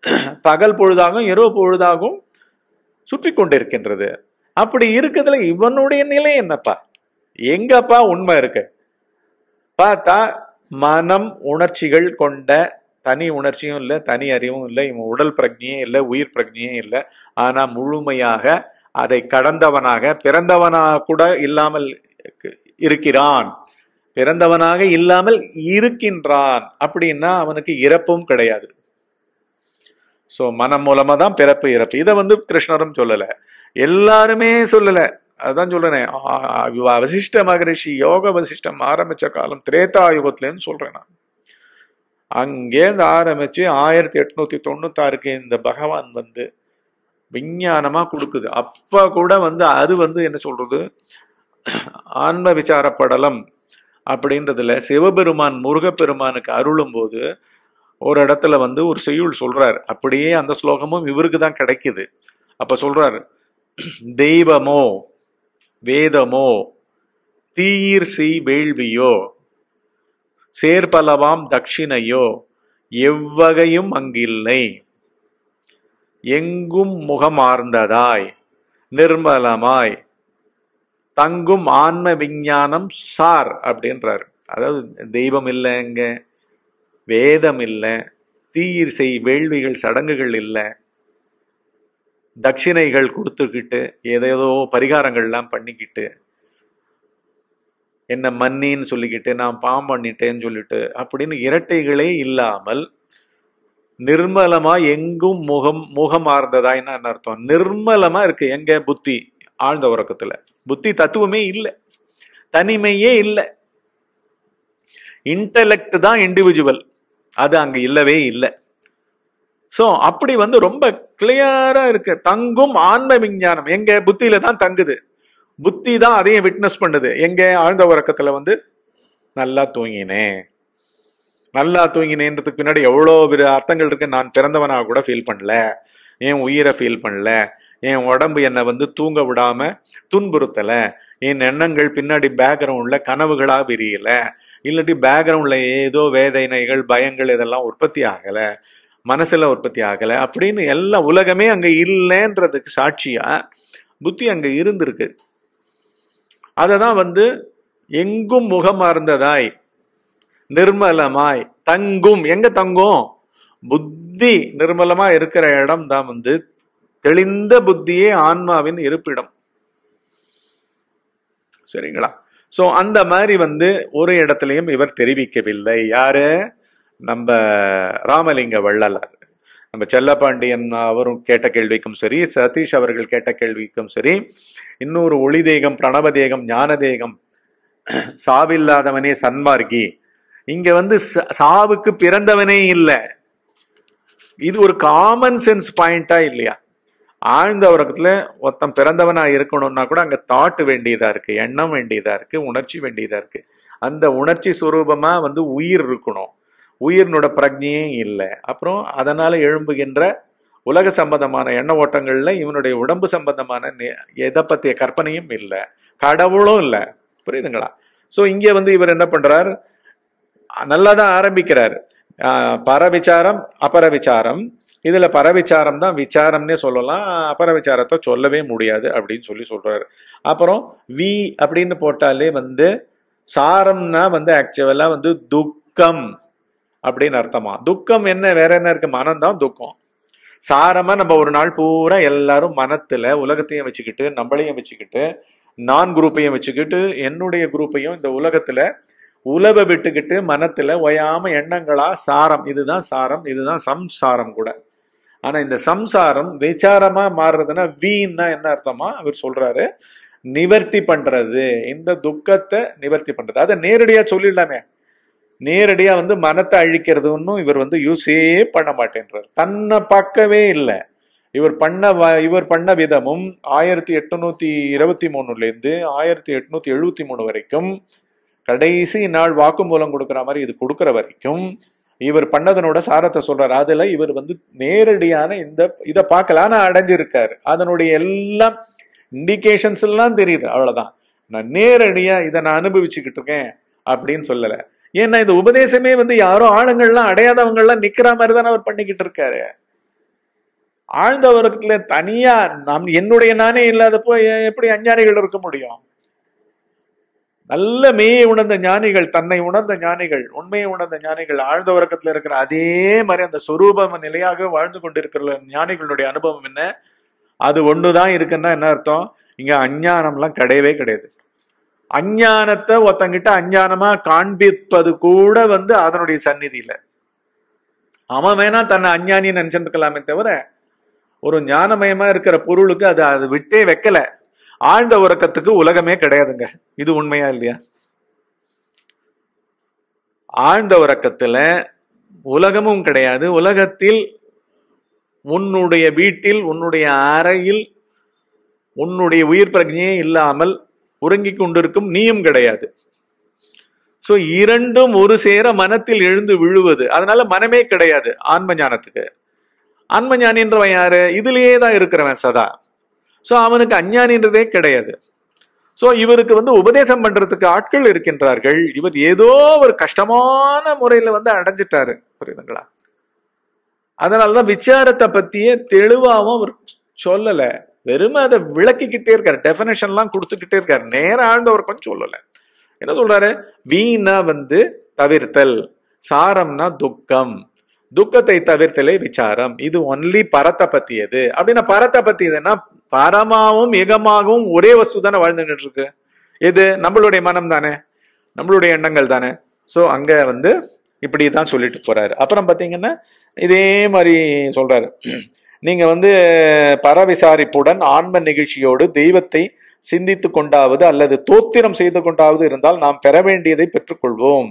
S1: பகல் பொழுதாகவும் இரவு பொழுதாகவும் சுற்றி கொண்டிருக்கின்றது அப்படி இருக்கிறதுல இவனுடைய நிலை என்னப்பா எங்கப்பா உண்மை இருக்கு பார்த்தா மனம் உணர்ச்சிகள் கொண்ட தனி உணர்ச்சியும் இல்லை தனி அறிவும் இல்லை இவன் உடல் பிரஜையும் இல்லை உயிர் பிரஜையும் இல்லை ஆனால் முழுமையாக அதை கடந்தவனாக பிறந்தவனாக கூட இல்லாமல் இருக்கிறான் பிறந்தவனாக இல்லாமல் இருக்கின்றான் அப்படின்னா அவனுக்கு இறப்பும் கிடையாது ஸோ மனம் மூலமாக தான் பிறப்பு இறப்பு இதை வந்து கிருஷ்ணரும் சொல்லலை எல்லாருமே சொல்லலை அதுதான் சொல்றேனே வசிஷ்ட மகரிஷி யோக வசிஷ்டம் ஆரம்பிச்ச காலம் திரேதா யுகத்துலன்னு சொல்றேன் நான் அங்கேருந்து ஆரம்பிச்சு ஆயிரத்தி எட்நூத்தி தொண்ணூத்தாறுக்கு இந்த பகவான் வந்து விஞ்ஞானமா கொடுக்குது அப்ப கூட வந்து அது வந்து என்ன சொல்றது ஆன்ம விசாரப்படலம் படலம் அப்படின்றதுல சிவபெருமான் முருகப்பெருமானுக்கு அருளும் போது ஒரு இடத்துல வந்து ஒரு செய்யுள் சொல்றார் அப்படியே அந்த ஸ்லோகமும் இவருக்கு தான் கிடைக்குது அப்ப சொல்றாரு தெய்வமோ வேதமோ தீயிர் சீ வேள்வியோ சேர்பலவாம் தட்சிணையோ எவ்வகையும் அங்கில்லை எங்கும் முகமார்ந்ததாய் நிர்மலமாய் தங்கும் ஆன்ம விஞ்ஞானம் சார் அப்படின்றார் அதாவது தெய்வம் இல்லைங்க வேதம் இல்லை தீயிர் செய் வேள்விகள் சடங்குகள் இல்லை தட்சிணைகள் கொடுத்துக்கிட்டு ஏதேதோ பரிகாரங்கள்லாம் பண்ணிக்கிட்டு என்ன மன்னின்னு சொல்லிக்கிட்டு நான் பாம் பண்ணிட்டேன்னு சொல்லிட்டு அப்படின்னு இரட்டைகளே இல்லாமல் நிர்மலமா எங்கும் முகம் முகமார்ந்ததா என்ன அர்த்தம் நிர்மலமா இருக்கு எங்க புத்தி ஆழ்ந்த உறக்கத்துல புத்தி தத்துவமே இல்லை தனிமையே இல்லை இன்டலெக்ட் தான் இண்டிவிஜுவல் அது அங்க இல்லவே இல்லை ஸோ அப்படி வந்து ரொம்ப கிளியரா இருக்கு தங்கும் ஆன்ம விஞ்ஞானம் எங்க புத்தியில தான் தங்குது புத்தி தான் அதையும் விட்னஸ் பண்ணுது எங்க ஆழ்ந்த உறக்கத்துல வந்து நல்லா தூங்கினேன் நல்லா தூங்கினேன்றதுக்கு பின்னாடி எவ்வளோ அர்த்தங்கள் இருக்கு நான் பிறந்தவனாக கூட ஃபீல் பண்ணல என் உயிரை ஃபீல் பண்ணல என் உடம்பு என்னை வந்து தூங்க விடாம துன்புறுத்தல என் எண்ணங்கள் பின்னாடி பேக்ரவுண்ட்ல கனவுகளா விரியல இல்லாட்டி பேக்ரவுண்ட்ல ஏதோ வேதனைகள் பயங்கள் இதெல்லாம் உற்பத்தி ஆகலை மனசுல உற்பத்தி ஆகலை அப்படின்னு எல்லா உலகமே அங்க இல்லைன்றதுக்கு சாட்சியா புத்தி அங்க இருந்திருக்கு அதை தான் வந்து எங்கும் முகமார்ந்ததாய் நிர்மலமாய் தங்கும் எங்க தங்கும் புத்தி நிர்மலமா இருக்கிற இடம் தான் வந்து தெளிந்த புத்தியே ஆன்மாவின் இருப்பிடம் சரிங்களா சோ அந்த மாதிரி வந்து ஒரு இடத்துலையும் இவர் தெரிவிக்கவில்லை யாரு நம்ம ராமலிங்க வள்ளலார் நம்ம செல்லப்பாண்டியன் அவரும் கேட்ட கேள்விக்கும் சரி சதீஷ் அவர்கள் கேட்ட கேள்விக்கும் சரி இன்னொரு ஒளி தேகம் பிரணவ தேகம் ஞான தேகம் சாவில்லாதவனே சன்மார்க்கி இங்க வந்து சாவுக்கு பிறந்தவனே இல்லை இது ஒரு காமன் சென்ஸ் பாயிண்டா இல்லையா ஆழ்ந்த உறக்கத்துல ஒருத்தன் பிறந்தவனா இருக்கணும்னா கூட அங்க தாட் வேண்டியதா இருக்கு எண்ணம் வேண்டியதா இருக்கு உணர்ச்சி வேண்டியதா இருக்கு அந்த உணர்ச்சி சுரூபமா வந்து உயிர் இருக்கணும் உயிரினோட பிரஜையும் இல்லை அப்புறம் அதனால் எழும்புகின்ற உலக சம்பந்தமான எண்ண ஓட்டங்களில் இவனுடைய உடம்பு சம்பந்தமான எதை பற்றிய கற்பனையும் இல்லை கடவுளும் இல்லை புரியுதுங்களா ஸோ இங்கே வந்து இவர் என்ன பண்ணுறார் நல்லா தான் ஆரம்பிக்கிறார் பரவிச்சாரம் அபரவிச்சாரம் இதில் பரவிச்சாரம் தான் விசாரம்னே சொல்லலாம் அபரவிச்சாரத்தை சொல்லவே முடியாது அப்படின்னு சொல்லி சொல்கிறார் அப்புறம் வி அப்படின்னு போட்டாலே வந்து சாரம்னா வந்து ஆக்சுவலாக வந்து துக்கம் அப்படின்னு அர்த்தமா துக்கம் என்ன வேற என்ன இருக்கு மனம்தான் துக்கம் சாரமா நம்ம ஒரு நாள் பூரா எல்லாரும் மனத்துல உலகத்தையும் வச்சுக்கிட்டு நம்மளையும் வச்சுக்கிட்டு நான் குரூப்பையும் வச்சுக்கிட்டு என்னுடைய குரூப்பையும் இந்த உலகத்துல உலக விட்டுக்கிட்டு மனத்துல ஒயாம எண்ணங்களா சாரம் இதுதான் சாரம் இதுதான் சம்சாரம் கூட ஆனா இந்த சம்சாரம் விசாரமா மாறுறதுன்னா வீண்னா என்ன அர்த்தமா அவர் சொல்றாரு நிவர்த்தி பண்றது இந்த துக்கத்தை நிவர்த்தி பண்றது அதை நேரடியா சொல்லிடலாமே நேரடியாக வந்து மனத்தை அழிக்கிறதுன்னு இவர் வந்து யூஸே பண்ண மாட்டேன்றார் தன்னை பார்க்கவே இல்லை இவர் பண்ண வ இவர் பண்ண விதமும் ஆயிரத்தி எட்நூத்தி இருபத்தி மூணுலேருந்து ஆயிரத்தி எட்நூத்தி எழுபத்தி மூணு வரைக்கும் கடைசி நாள் வாக்குமூலம் கொடுக்குற மாதிரி இது கொடுக்குற வரைக்கும் இவர் பண்ணதனோட சாரத்தை சொல்றாரு அதுல இவர் வந்து நேரடியான இந்த இதை பார்க்கலான்னு அடைஞ்சிருக்காரு அதனுடைய எல்லாம் இண்டிகேஷன்ஸ் எல்லாம் தெரியுது அவ்வளவுதான் நான் நேரடியா இதை நான் அனுபவிச்சுக்கிட்டு இருக்கேன் அப்படின்னு சொல்லலை ஏன்னா இந்த உபதேசமே வந்து யாரோ ஆளுங்கள்லாம் அடையாதவங்கள்லாம் நிக்கிற மாதிரி தானே அவர் பண்ணிக்கிட்டு இருக்காரு ஆழ்ந்த உலகத்துல தனியா நம் என்னுடைய நானே இல்லாதப்போ எப்படி அஞ்ஞானிகள் இருக்க முடியும் நல்ல மெய்யை உணர்ந்த ஞானிகள் தன்னை உணர்ந்த ஞானிகள் உண்மையை உணர்ந்த ஞானிகள் ஆழ்ந்த உறக்கத்துல இருக்கிற அதே மாதிரி அந்த சுரூபம் நிலையாக வாழ்ந்து கொண்டிருக்கிற ஞானிகளுடைய அனுபவம் என்ன அது ஒண்ணுதான் இருக்குன்னா என்ன அர்த்தம் இங்க அஞ்ஞானம்லாம் கிடையவே கிடையாது அஞ்ஞானத்தை ஒருத்தங்கிட்ட அஞ்ஞானமா காண்பிப்பது கூட வந்து அதனுடைய சந்நிதியில அவன் வேணா தன்னை அஞ்ஞானி நினைச்சிருக்கலாமே தவிர ஒரு ஞானமயமா இருக்கிற பொருளுக்கு அது அது விட்டே வைக்கல ஆழ்ந்த உறக்கத்துக்கு உலகமே கிடையாதுங்க இது உண்மையா இல்லையா ஆழ்ந்த உறக்கத்துல உலகமும் கிடையாது உலகத்தில் உன்னுடைய வீட்டில் உன்னுடைய அறையில் உன்னுடைய உயிர் பிரஜையே இல்லாமல் உறங்கிக் கொண்டிருக்கும் நீயும் கிடையாது சோ இரண்டும் ஒரு சேர மனத்தில் எழுந்து விழுவது அதனால மனமே கிடையாது ஆன்ம ஞானத்துக்கு ஆன்ம ஞானின்றவன் யாரு இதுலயே தான் இருக்கிறவன் சதா சோ அவனுக்கு அஞ்ஞானின்றதே கிடையாது சோ இவருக்கு வந்து உபதேசம் பண்றதுக்கு ஆட்கள் இருக்கின்றார்கள் இவர் ஏதோ ஒரு கஷ்டமான முறையில வந்து அடைஞ்சிட்டாரு புரியுதுங்களா அதனாலதான் விசாரத்தை பத்தியே தெளிவாகவும் அவர் சொல்லலை வெறும் அதை விளக்கிக்கிட்டே இருக்காரு எல்லாம் கொடுத்துக்கிட்டே இருக்காரு நேரம் ஆழ்ந்தவர் கொஞ்சம் சொல்லலை என்ன சொல்றாரு வீணா வந்து தவிர்த்தல் சாரம்னா துக்கம் துக்கத்தை தவிர்த்தலே விசாரம் இது ஒன்லி பரத்தை பத்தியது அப்படின்னா பரத்தை பத்தியதுன்னா பரமாவும் யுகமாகவும் ஒரே வசு தானே வாழ்ந்துட்டு இருக்கு எது நம்மளுடைய மனம் தானே நம்மளுடைய எண்ணங்கள் தானே ஸோ அங்க வந்து இப்படி தான் சொல்லிட்டு போறாரு அப்புறம் பார்த்தீங்கன்னா இதே மாதிரி சொல்றாரு நீங்கள் வந்து பரவிசாரிப்புடன் ஆன்ம நிகழ்ச்சியோடு தெய்வத்தை சிந்தித்து கொண்டாவது அல்லது தோத்திரம் செய்து கொண்டாவது இருந்தால் நாம் பெற வேண்டியதை பெற்றுக்கொள்வோம்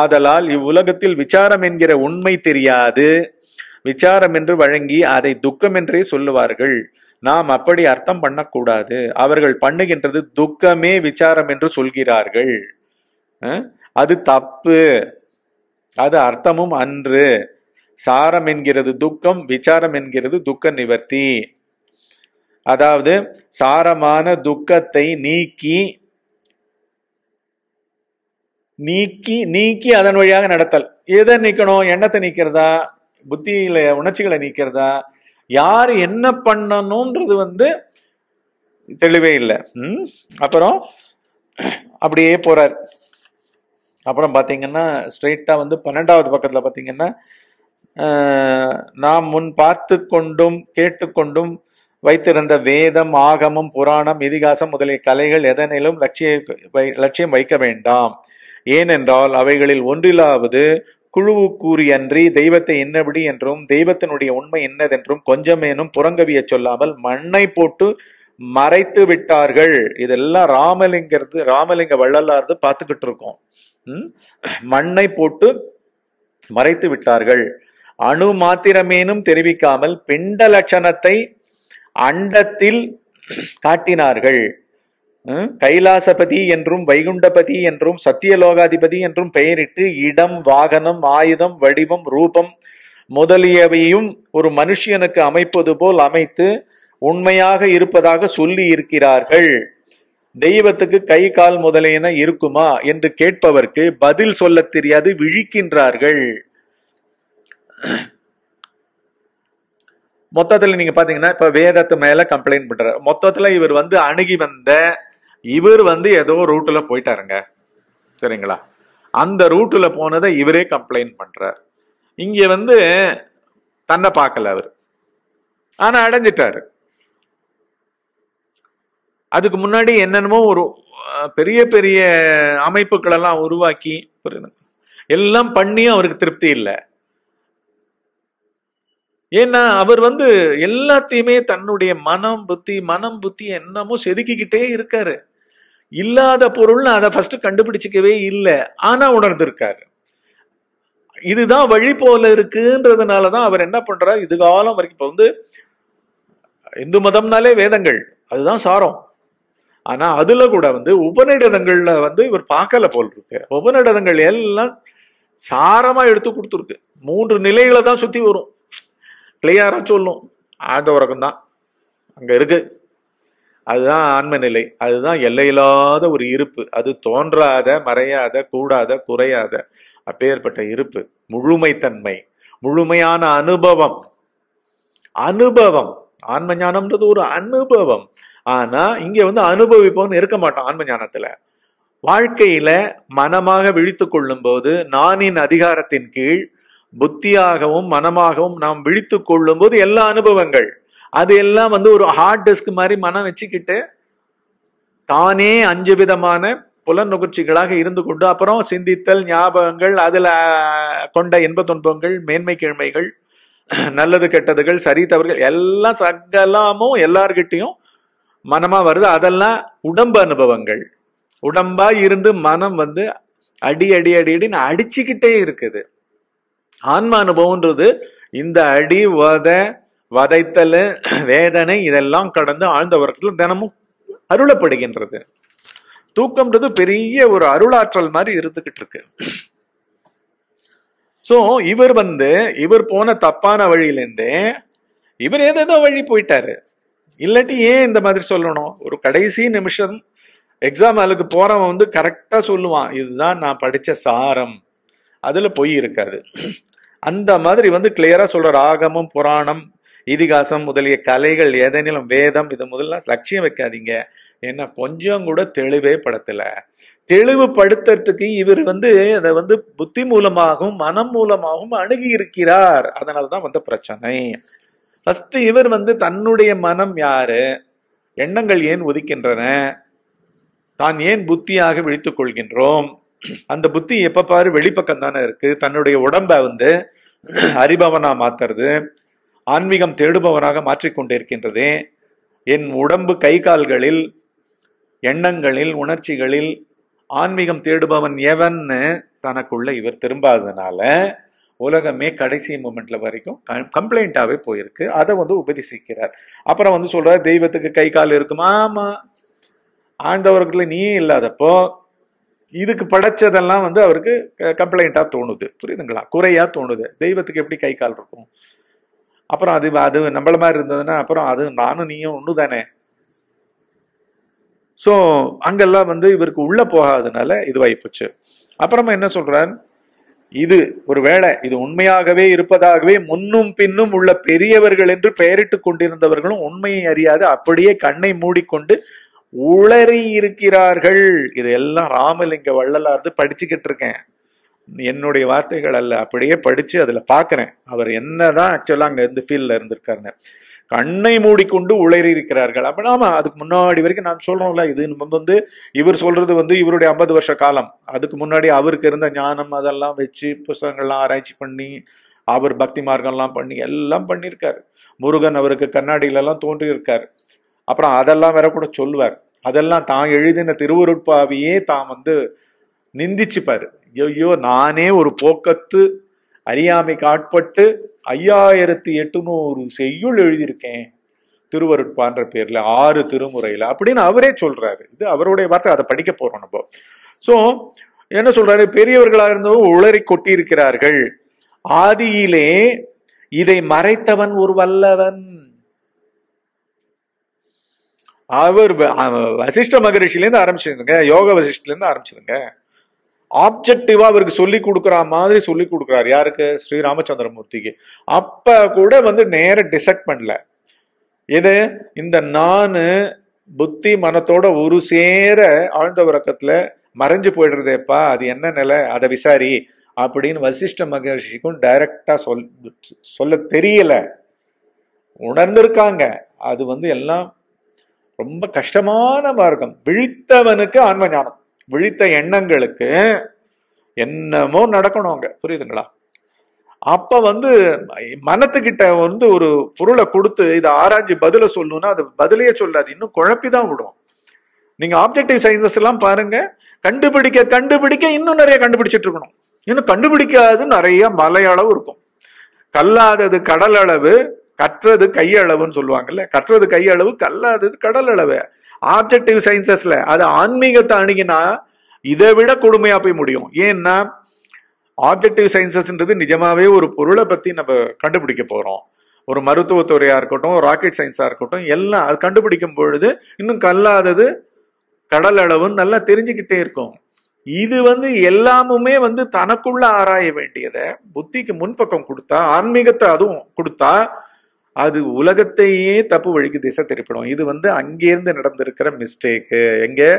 S1: ஆதலால் இவ்வுலகத்தில் விசாரம் என்கிற உண்மை தெரியாது விசாரம் என்று வழங்கி அதை துக்கம் என்றே சொல்லுவார்கள் நாம் அப்படி அர்த்தம் பண்ணக்கூடாது அவர்கள் பண்ணுகின்றது துக்கமே விசாரம் என்று சொல்கிறார்கள் அது தப்பு அது அர்த்தமும் அன்று சாரம் என்கிறது துக்கம் விசாரம் என்கிறது துக்க நிவர்த்தி அதாவது சாரமான துக்கத்தை நீக்கி நீக்கி நீக்கி அதன் வழியாக நடத்தல் எதை நீக்கணும் எண்ணத்தை நீக்கிறதா புத்தியில உணர்ச்சிகளை நீக்கிறதா யார் என்ன பண்ணணும்ன்றது வந்து தெளிவே இல்லை ம் அப்புறம் அப்படியே போறார் அப்புறம் பாத்தீங்கன்னா ஸ்ட்ரெயிட்டாக வந்து பன்னெண்டாவது பக்கத்தில் பார்த்தீங்கன்னா நாம் முன் பார்த்து கொண்டும் கேட்டுக்கொண்டும் வைத்திருந்த வேதம் ஆகமம் புராணம் இதிகாசம் முதலிய கலைகள் எதனிலும் லட்சிய லட்சியம் வைக்க வேண்டாம் ஏனென்றால் அவைகளில் ஒன்றிலாவது குழுவுக்கூறியன்றி தெய்வத்தை என்னபடி என்றும் தெய்வத்தினுடைய உண்மை என்னதென்றும் கொஞ்சமேனும் புறங்கவிய சொல்லாமல் மண்ணை போட்டு மறைத்து விட்டார்கள் இதெல்லாம் ராமலிங்கிறது ராமலிங்க வள்ளலார்து பார்த்துக்கிட்டு இருக்கோம் மண்ணை போட்டு மறைத்து விட்டார்கள் அணு மாத்திரமேனும் தெரிவிக்காமல் பிண்ட லட்சணத்தை அண்டத்தில் காட்டினார்கள் கைலாசபதி என்றும் வைகுண்டபதி என்றும் சத்தியலோகாதிபதி என்றும் பெயரிட்டு இடம் வாகனம் ஆயுதம் வடிவம் ரூபம் முதலியவையும் ஒரு மனுஷியனுக்கு அமைப்பது போல் அமைத்து உண்மையாக இருப்பதாக சொல்லி இருக்கிறார்கள் தெய்வத்துக்கு கை கால் முதலியன இருக்குமா என்று கேட்பவர்க்கு பதில் சொல்ல தெரியாது விழிக்கின்றார்கள் மொத்தத்தில் நீங்க பாத்தீங்கன்னா இப்ப வேதத்து மேல கம்ப்ளைண்ட் பண்ற மொத்தத்துல இவர் வந்து அணுகி வந்த இவர் வந்து ஏதோ ரூட்ல போயிட்டாருங்க சரிங்களா அந்த ரூட்ல போனதை இவரே கம்ப்ளைண்ட் பண்றார் இங்க வந்து தன்னை பார்க்கல அவர் ஆனா அடைஞ்சிட்டாரு அதுக்கு முன்னாடி என்னென்னமோ ஒரு பெரிய பெரிய அமைப்புகள் எல்லாம் உருவாக்கி எல்லாம் பண்ணியும் அவருக்கு திருப்தி இல்லை ஏன்னா அவர் வந்து எல்லாத்தையுமே தன்னுடைய மனம் புத்தி மனம் புத்தி என்னமோ செதுக்கிக்கிட்டே இருக்காரு இல்லாத பொருள்னு அதை ஃபர்ஸ்ட் கண்டுபிடிச்சிக்கவே இல்லை ஆனா உணர்ந்திருக்காரு இதுதான் வழி போல இருக்குன்றதுனாலதான் அவர் என்ன பண்றாரு இது காலம் வரைக்கும் இப்ப வந்து இந்து மதம்னாலே வேதங்கள் அதுதான் சாரம் ஆனா அதுல கூட வந்து உபநிடதங்கள்ல வந்து இவர் பார்க்கல போல் இருக்கு உபநிடதங்கள் எல்லாம் சாரமா எடுத்து கொடுத்துருக்கு மூன்று நிலைகளை தான் சுத்தி வரும் கிளியராக சொல்லும் ஆழ்ந்த உறக்கம் தான் அங்கே இருக்குது அதுதான் ஆன்ம நிலை அதுதான் எல்லையில்லாத ஒரு இருப்பு அது தோன்றாத மறையாத கூடாத குறையாத அப்பேற்பட்ட இருப்பு முழுமைத்தன்மை முழுமையான அனுபவம் அனுபவம் ஆன்ம ஞானம்ன்றது ஒரு அனுபவம் ஆனா இங்க வந்து அனுபவிப்போம் இருக்க மாட்டோம் ஆன்ம ஞானத்துல வாழ்க்கையில மனமாக விழித்து கொள்ளும் போது நானின் அதிகாரத்தின் கீழ் புத்தியாகவும் மனமாகவும் நாம் விழித்து கொள்ளும் போது எல்லா அனுபவங்கள் அது எல்லாம் வந்து ஒரு ஹார்ட் டிஸ்க் மாதிரி மனம் வச்சுக்கிட்டு தானே அஞ்சு விதமான புல நுகர்ச்சிகளாக இருந்து கொண்டு அப்புறம் சிந்தித்தல் ஞாபகங்கள் அதுல கொண்ட இன்ப துன்பங்கள் மேன்மை கிழமைகள் நல்லது கெட்டதுகள் சரி தவறுகள் எல்லாம் சகலமும் எல்லார்கிட்டையும் மனமா வருது அதெல்லாம் உடம்பு அனுபவங்கள் உடம்பா இருந்து மனம் வந்து அடி அடி அடி அடின்னு அடிச்சுக்கிட்டே இருக்குது ஆன்ம அனுபவம்ன்றது இந்த அடி வத வதைத்தல் வேதனை இதெல்லாம் கடந்து ஆழ்ந்த வருடத்தில் தினமும் அருளப்படுகின்றது தூக்கம்ன்றது பெரிய ஒரு அருளாற்றல் மாதிரி இருந்துகிட்டு இருக்கு ஸோ இவர் வந்து இவர் போன தப்பான வழியிலேருந்தே இவர் ஏதேதோ வழி போயிட்டாரு இல்லாட்டி ஏன் இந்த மாதிரி சொல்லணும் ஒரு கடைசி நிமிஷம் எக்ஸாம் அதுக்கு போறவன் வந்து கரெக்டா சொல்லுவான் இதுதான் நான் படிச்ச சாரம் அதில் பொய் இருக்காது அந்த மாதிரி வந்து கிளியராக சொல்கிற ராகமும் புராணம் இதிகாசம் முதலிய கலைகள் ஏதேனும் வேதம் இது முதல்லாம் லட்சியம் வைக்காதீங்க ஏன்னா கொஞ்சம் கூட தெளிவே படுத்தலை தெளிவுபடுத்துறதுக்கு இவர் வந்து அதை வந்து புத்தி மூலமாகவும் மனம் மூலமாகவும் அணுகி இருக்கிறார் அதனால தான் வந்த பிரச்சனை ஃபர்ஸ்ட் இவர் வந்து தன்னுடைய மனம் யாரு எண்ணங்கள் ஏன் ஒதுக்கின்றன தான் ஏன் புத்தியாக விழித்துக் கொள்கின்றோம் அந்த புத்தி எப்ப பாரு வெளிப்பக்கம் தானே இருக்கு தன்னுடைய உடம்ப வந்து அறிபவனா மாத்துறது ஆன்மீகம் தேடுபவனாக மாற்றிக்கொண்டிருக்கின்றது என் உடம்பு கை கால்களில் எண்ணங்களில் உணர்ச்சிகளில் ஆன்மீகம் தேடுபவன் எவன்னு தனக்குள்ள இவர் திரும்பாததுனால உலகமே கடைசி மூமெண்ட்ல வரைக்கும் கம்ப்ளைண்டாவே போயிருக்கு அதை வந்து உபதேசிக்கிறார் அப்புறம் வந்து சொல்றாரு தெய்வத்துக்கு கை கால் இருக்குமா ஆமா ஆண்டவரத்துல நீ இல்லாதப்போ இதுக்கு படைச்சதெல்லாம் வந்து அவருக்கு கம்ப்ளைண்ட்டாக தோணுது புரியுதுங்களா குறையாக தோணுது தெய்வத்துக்கு எப்படி கை கால் இருக்கும் அப்புறம் அது அது நம்மள மாதிரி இருந்ததுன்னா அப்புறம் அது நானும் நீயும் ஒன்று தானே ஸோ அங்கெல்லாம் வந்து இவருக்கு உள்ளே போகாதனால இதுவாகிப்போச்சு அப்புறமா என்ன சொல்கிறார் இது ஒரு வேளை இது உண்மையாகவே இருப்பதாகவே முன்னும் பின்னும் உள்ள பெரியவர்கள் என்று பெயரிட்டு கொண்டிருந்தவர்களும் உண்மையை அறியாது அப்படியே கண்ணை மூடிக்கொண்டு உளறி இருக்கிறார்கள் இதெல்லாம் ராமலிங்க வள்ளலார்ந்து படிச்சுக்கிட்டு இருக்கேன் என்னுடைய வார்த்தைகள் அல்ல அப்படியே படிச்சு அதுல பாக்குறேன் அவர் என்னதான் ஆக்சுவலா அங்க இருந்து ஃபீல்ட்ல இருந்திருக்காருன்னு கண்ணை மூடிக்கொண்டு உளறி இருக்கிறார்கள் அப்படின்னா அதுக்கு முன்னாடி வரைக்கும் நான் சொல்றோம்ல இது வந்து இவர் சொல்றது வந்து இவருடைய ஐம்பது வருஷ காலம் அதுக்கு முன்னாடி அவருக்கு இருந்த ஞானம் அதெல்லாம் வச்சு புஸ்தகங்கள்லாம் ஆராய்ச்சி பண்ணி அவர் பக்தி மார்க்கம்லாம் பண்ணி எல்லாம் பண்ணியிருக்காரு முருகன் அவருக்கு கண்ணாடியிலலாம் தோன்றியிருக்காரு அப்புறம் அதெல்லாம் வேற கூட சொல்லுவார் அதெல்லாம் தான் எழுதின திருவருட்பாவையே தான் வந்து நிந்திச்சுப்பார் ஐயோ நானே ஒரு போக்கத்து அறியாமை காட்பட்டு ஐயாயிரத்தி எட்டுநூறு செய்யுள் எழுதியிருக்கேன் திருவருட்பான்ற பேர்ல ஆறு திருமுறையில அப்படின்னு அவரே சொல்றாரு இது அவருடைய வார்த்தை அதை படிக்க போறோம் நம்ம சோ என்ன சொல்றாரு பெரியவர்களா இருந்தவங்க உளறி கொட்டியிருக்கிறார்கள் ஆதியிலே இதை மறைத்தவன் ஒரு வல்லவன் அவர் வசிஷ்ட மகரிஷிலேருந்து ஆரம்பிச்சிருந்துங்க யோக வசிஷ்டிலேருந்து ஆரம்பிச்சிருங்க ஆப்ஜெக்டிவா அவருக்கு சொல்லி கொடுக்குற மாதிரி சொல்லி கொடுக்குறாரு யாருக்கு ஸ்ரீ ராமச்சந்திரமூர்த்திக்கு அப்ப கூட வந்து நேர டிசெக்ட் பண்ணல இது இந்த நானு புத்தி மனத்தோட ஒரு சேர ஆழ்ந்த உறக்கத்துல மறைஞ்சு போயிடுறதேப்பா அது என்ன நிலை அதை விசாரி அப்படின்னு வசிஷ்ட மகர்ஷிக்கும் டைரக்டா சொல் சொல்ல தெரியல உணர்ந்திருக்காங்க அது வந்து எல்லாம் ரொம்ப கஷ்டமான மார்க்கம் விழித்தவனுக்கு ஆன்ம ஞானம் விழித்த எண்ணங்களுக்கு என்னமோ நடக்கணும் அங்க புரியுதுங்களா அப்ப வந்து மனத்துக்கிட்ட வந்து ஒரு பொருளை கொடுத்து இதை ஆராய்ஞ்சு பதில சொல்லணும்னா அது பதிலையே சொல்லாது இன்னும் குழப்பிதான் விடும் நீங்க ஆப்ஜெக்டிவ் சயின்சஸ் எல்லாம் பாருங்க கண்டுபிடிக்க கண்டுபிடிக்க இன்னும் நிறைய கண்டுபிடிச்சிட்டு இருக்கணும் இன்னும் கண்டுபிடிக்காது நிறைய மலையளவு இருக்கும் கல்லாதது கடல் அளவு கற்றது கையளவுன்னு சொல்லுவாங்கல்ல கற்றது கையளவு கல்லாதது கடல் அளவு ஆப்ஜெக்டிவ் சயின்சஸ்ல அது ஆன்மீகத்தை அணுகினா இதை விட கொடுமையா போய் முடியும் ஏன்னா ஆப்ஜெக்டிவ் சயின்சஸ்ன்றது நிஜமாவே ஒரு பொருளை பத்தி நம்ம கண்டுபிடிக்க போறோம் ஒரு மருத்துவத்துறையா இருக்கட்டும் ராக்கெட் சயின்ஸா இருக்கட்டும் எல்லாம் அது கண்டுபிடிக்கும் பொழுது இன்னும் கல்லாதது கடல் அளவுன்னு நல்லா தெரிஞ்சுக்கிட்டே இருக்கும் இது வந்து எல்லாமுமே வந்து தனக்குள்ள ஆராய வேண்டியதை புத்திக்கு முன்பக்கம் கொடுத்தா ஆன்மீகத்தை அதுவும் கொடுத்தா அது உலகத்தையே தப்பு வழிக்கு திசை திருப்பிடும் இது வந்து அங்கேருந்து நடந்திருக்கிற மிஸ்டேக்கு எங்கே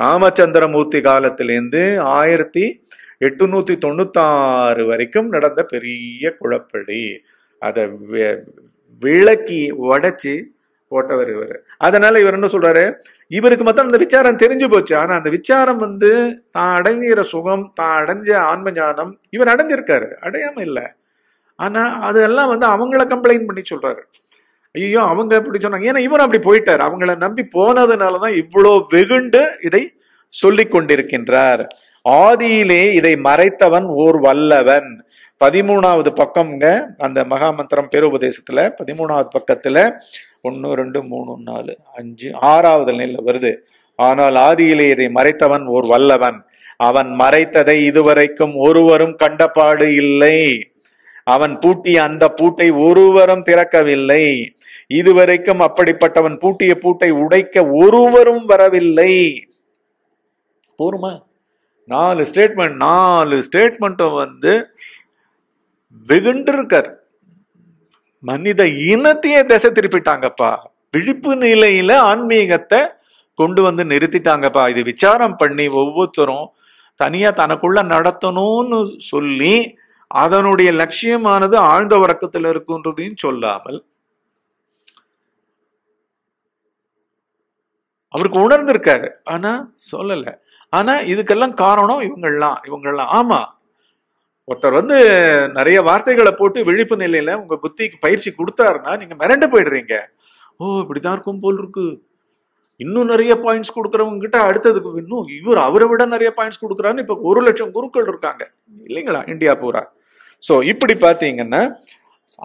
S1: ராமச்சந்திரமூர்த்தி காலத்திலேருந்து ஆயிரத்தி எட்டுநூற்றி தொண்ணூத்தாறு வரைக்கும் நடந்த பெரிய குழப்படி அதை விளக்கி உடைச்சி போட்டவர் இவர் அதனால இவர் என்ன சொல்றாரு இவருக்கு மத்தம் அந்த விச்சாரம் தெரிஞ்சு போச்சு ஆனா அந்த விச்சாரம் வந்து தான் அடைஞ்சிற சுகம் தான் அடைஞ்ச ஆன்ம ஞானம் இவர் அடைஞ்சிருக்காரு அடையாம இல்லை ஆனால் அதெல்லாம் வந்து அவங்கள கம்ப்ளைண்ட் பண்ணி சொல்கிறாரு ஐயோ அவங்க எப்படி சொன்னாங்க ஏன்னா இவரும் அப்படி போயிட்டார் அவங்கள நம்பி போனதுனால தான் இவ்வளோ வெகுண்டு இதை சொல்லி கொண்டிருக்கின்றார் ஆதியிலே இதை மறைத்தவன் ஓர் வல்லவன் பதிமூணாவது பக்கம்ங்க அந்த மகாமந்திரம் பேருபதேசத்துல பதிமூணாவது பக்கத்துல ஒன்று ரெண்டு மூணு நாலு அஞ்சு ஆறாவது நிலையில வருது ஆனால் ஆதியிலே இதை மறைத்தவன் ஓர் வல்லவன் அவன் மறைத்ததை இதுவரைக்கும் ஒருவரும் கண்டபாடு இல்லை அவன் பூட்டிய அந்த பூட்டை ஒருவரும் திறக்கவில்லை இதுவரைக்கும் அப்படிப்பட்டவன் பூட்டிய பூட்டை உடைக்க ஒருவரும் வரவில்லை போருமா நாலு ஸ்டேட்மெண்ட் நாலு ஸ்டேட்மெண்ட்டும் வந்து வெகுண்டிருக்கார் மனித இனத்தையே திசை திருப்பிட்டாங்கப்பா விழிப்பு நிலையில ஆன்மீகத்தை கொண்டு வந்து நிறுத்திட்டாங்கப்பா இது விசாரம் பண்ணி ஒவ்வொருத்தரும் தனியா தனக்குள்ள நடத்தணும்னு சொல்லி அதனுடைய லட்சியமானது ஆழ்ந்த உறக்கத்தில் இருக்குன்றதையும் சொல்லாமல் அவருக்கு உணர்ந்திருக்காரு ஆனா சொல்லல ஆனா இதுக்கெல்லாம் காரணம் இவங்கெல்லாம் இவங்கெல்லாம் ஆமா ஒருத்தர் வந்து நிறைய வார்த்தைகளை போட்டு விழிப்பு நிலையில உங்க புத்திக்கு பயிற்சி கொடுத்தாருன்னா நீங்க மிரண்டு போயிடுறீங்க ஓ இப்படிதான் இருக்கும் போல் இருக்கு இன்னும் நிறைய பாயிண்ட்ஸ் கொடுக்குறவங்க கிட்ட அடுத்ததுக்கு இன்னும் இவர் அவரை விட நிறைய பாயிண்ட்ஸ் கொடுக்குறாருன்னு இப்ப ஒரு லட்சம் குருக்கள் இருக்காங்க இல்லைங்களா இந்தியா பூரா ஸோ இப்படி பார்த்தீங்கன்னா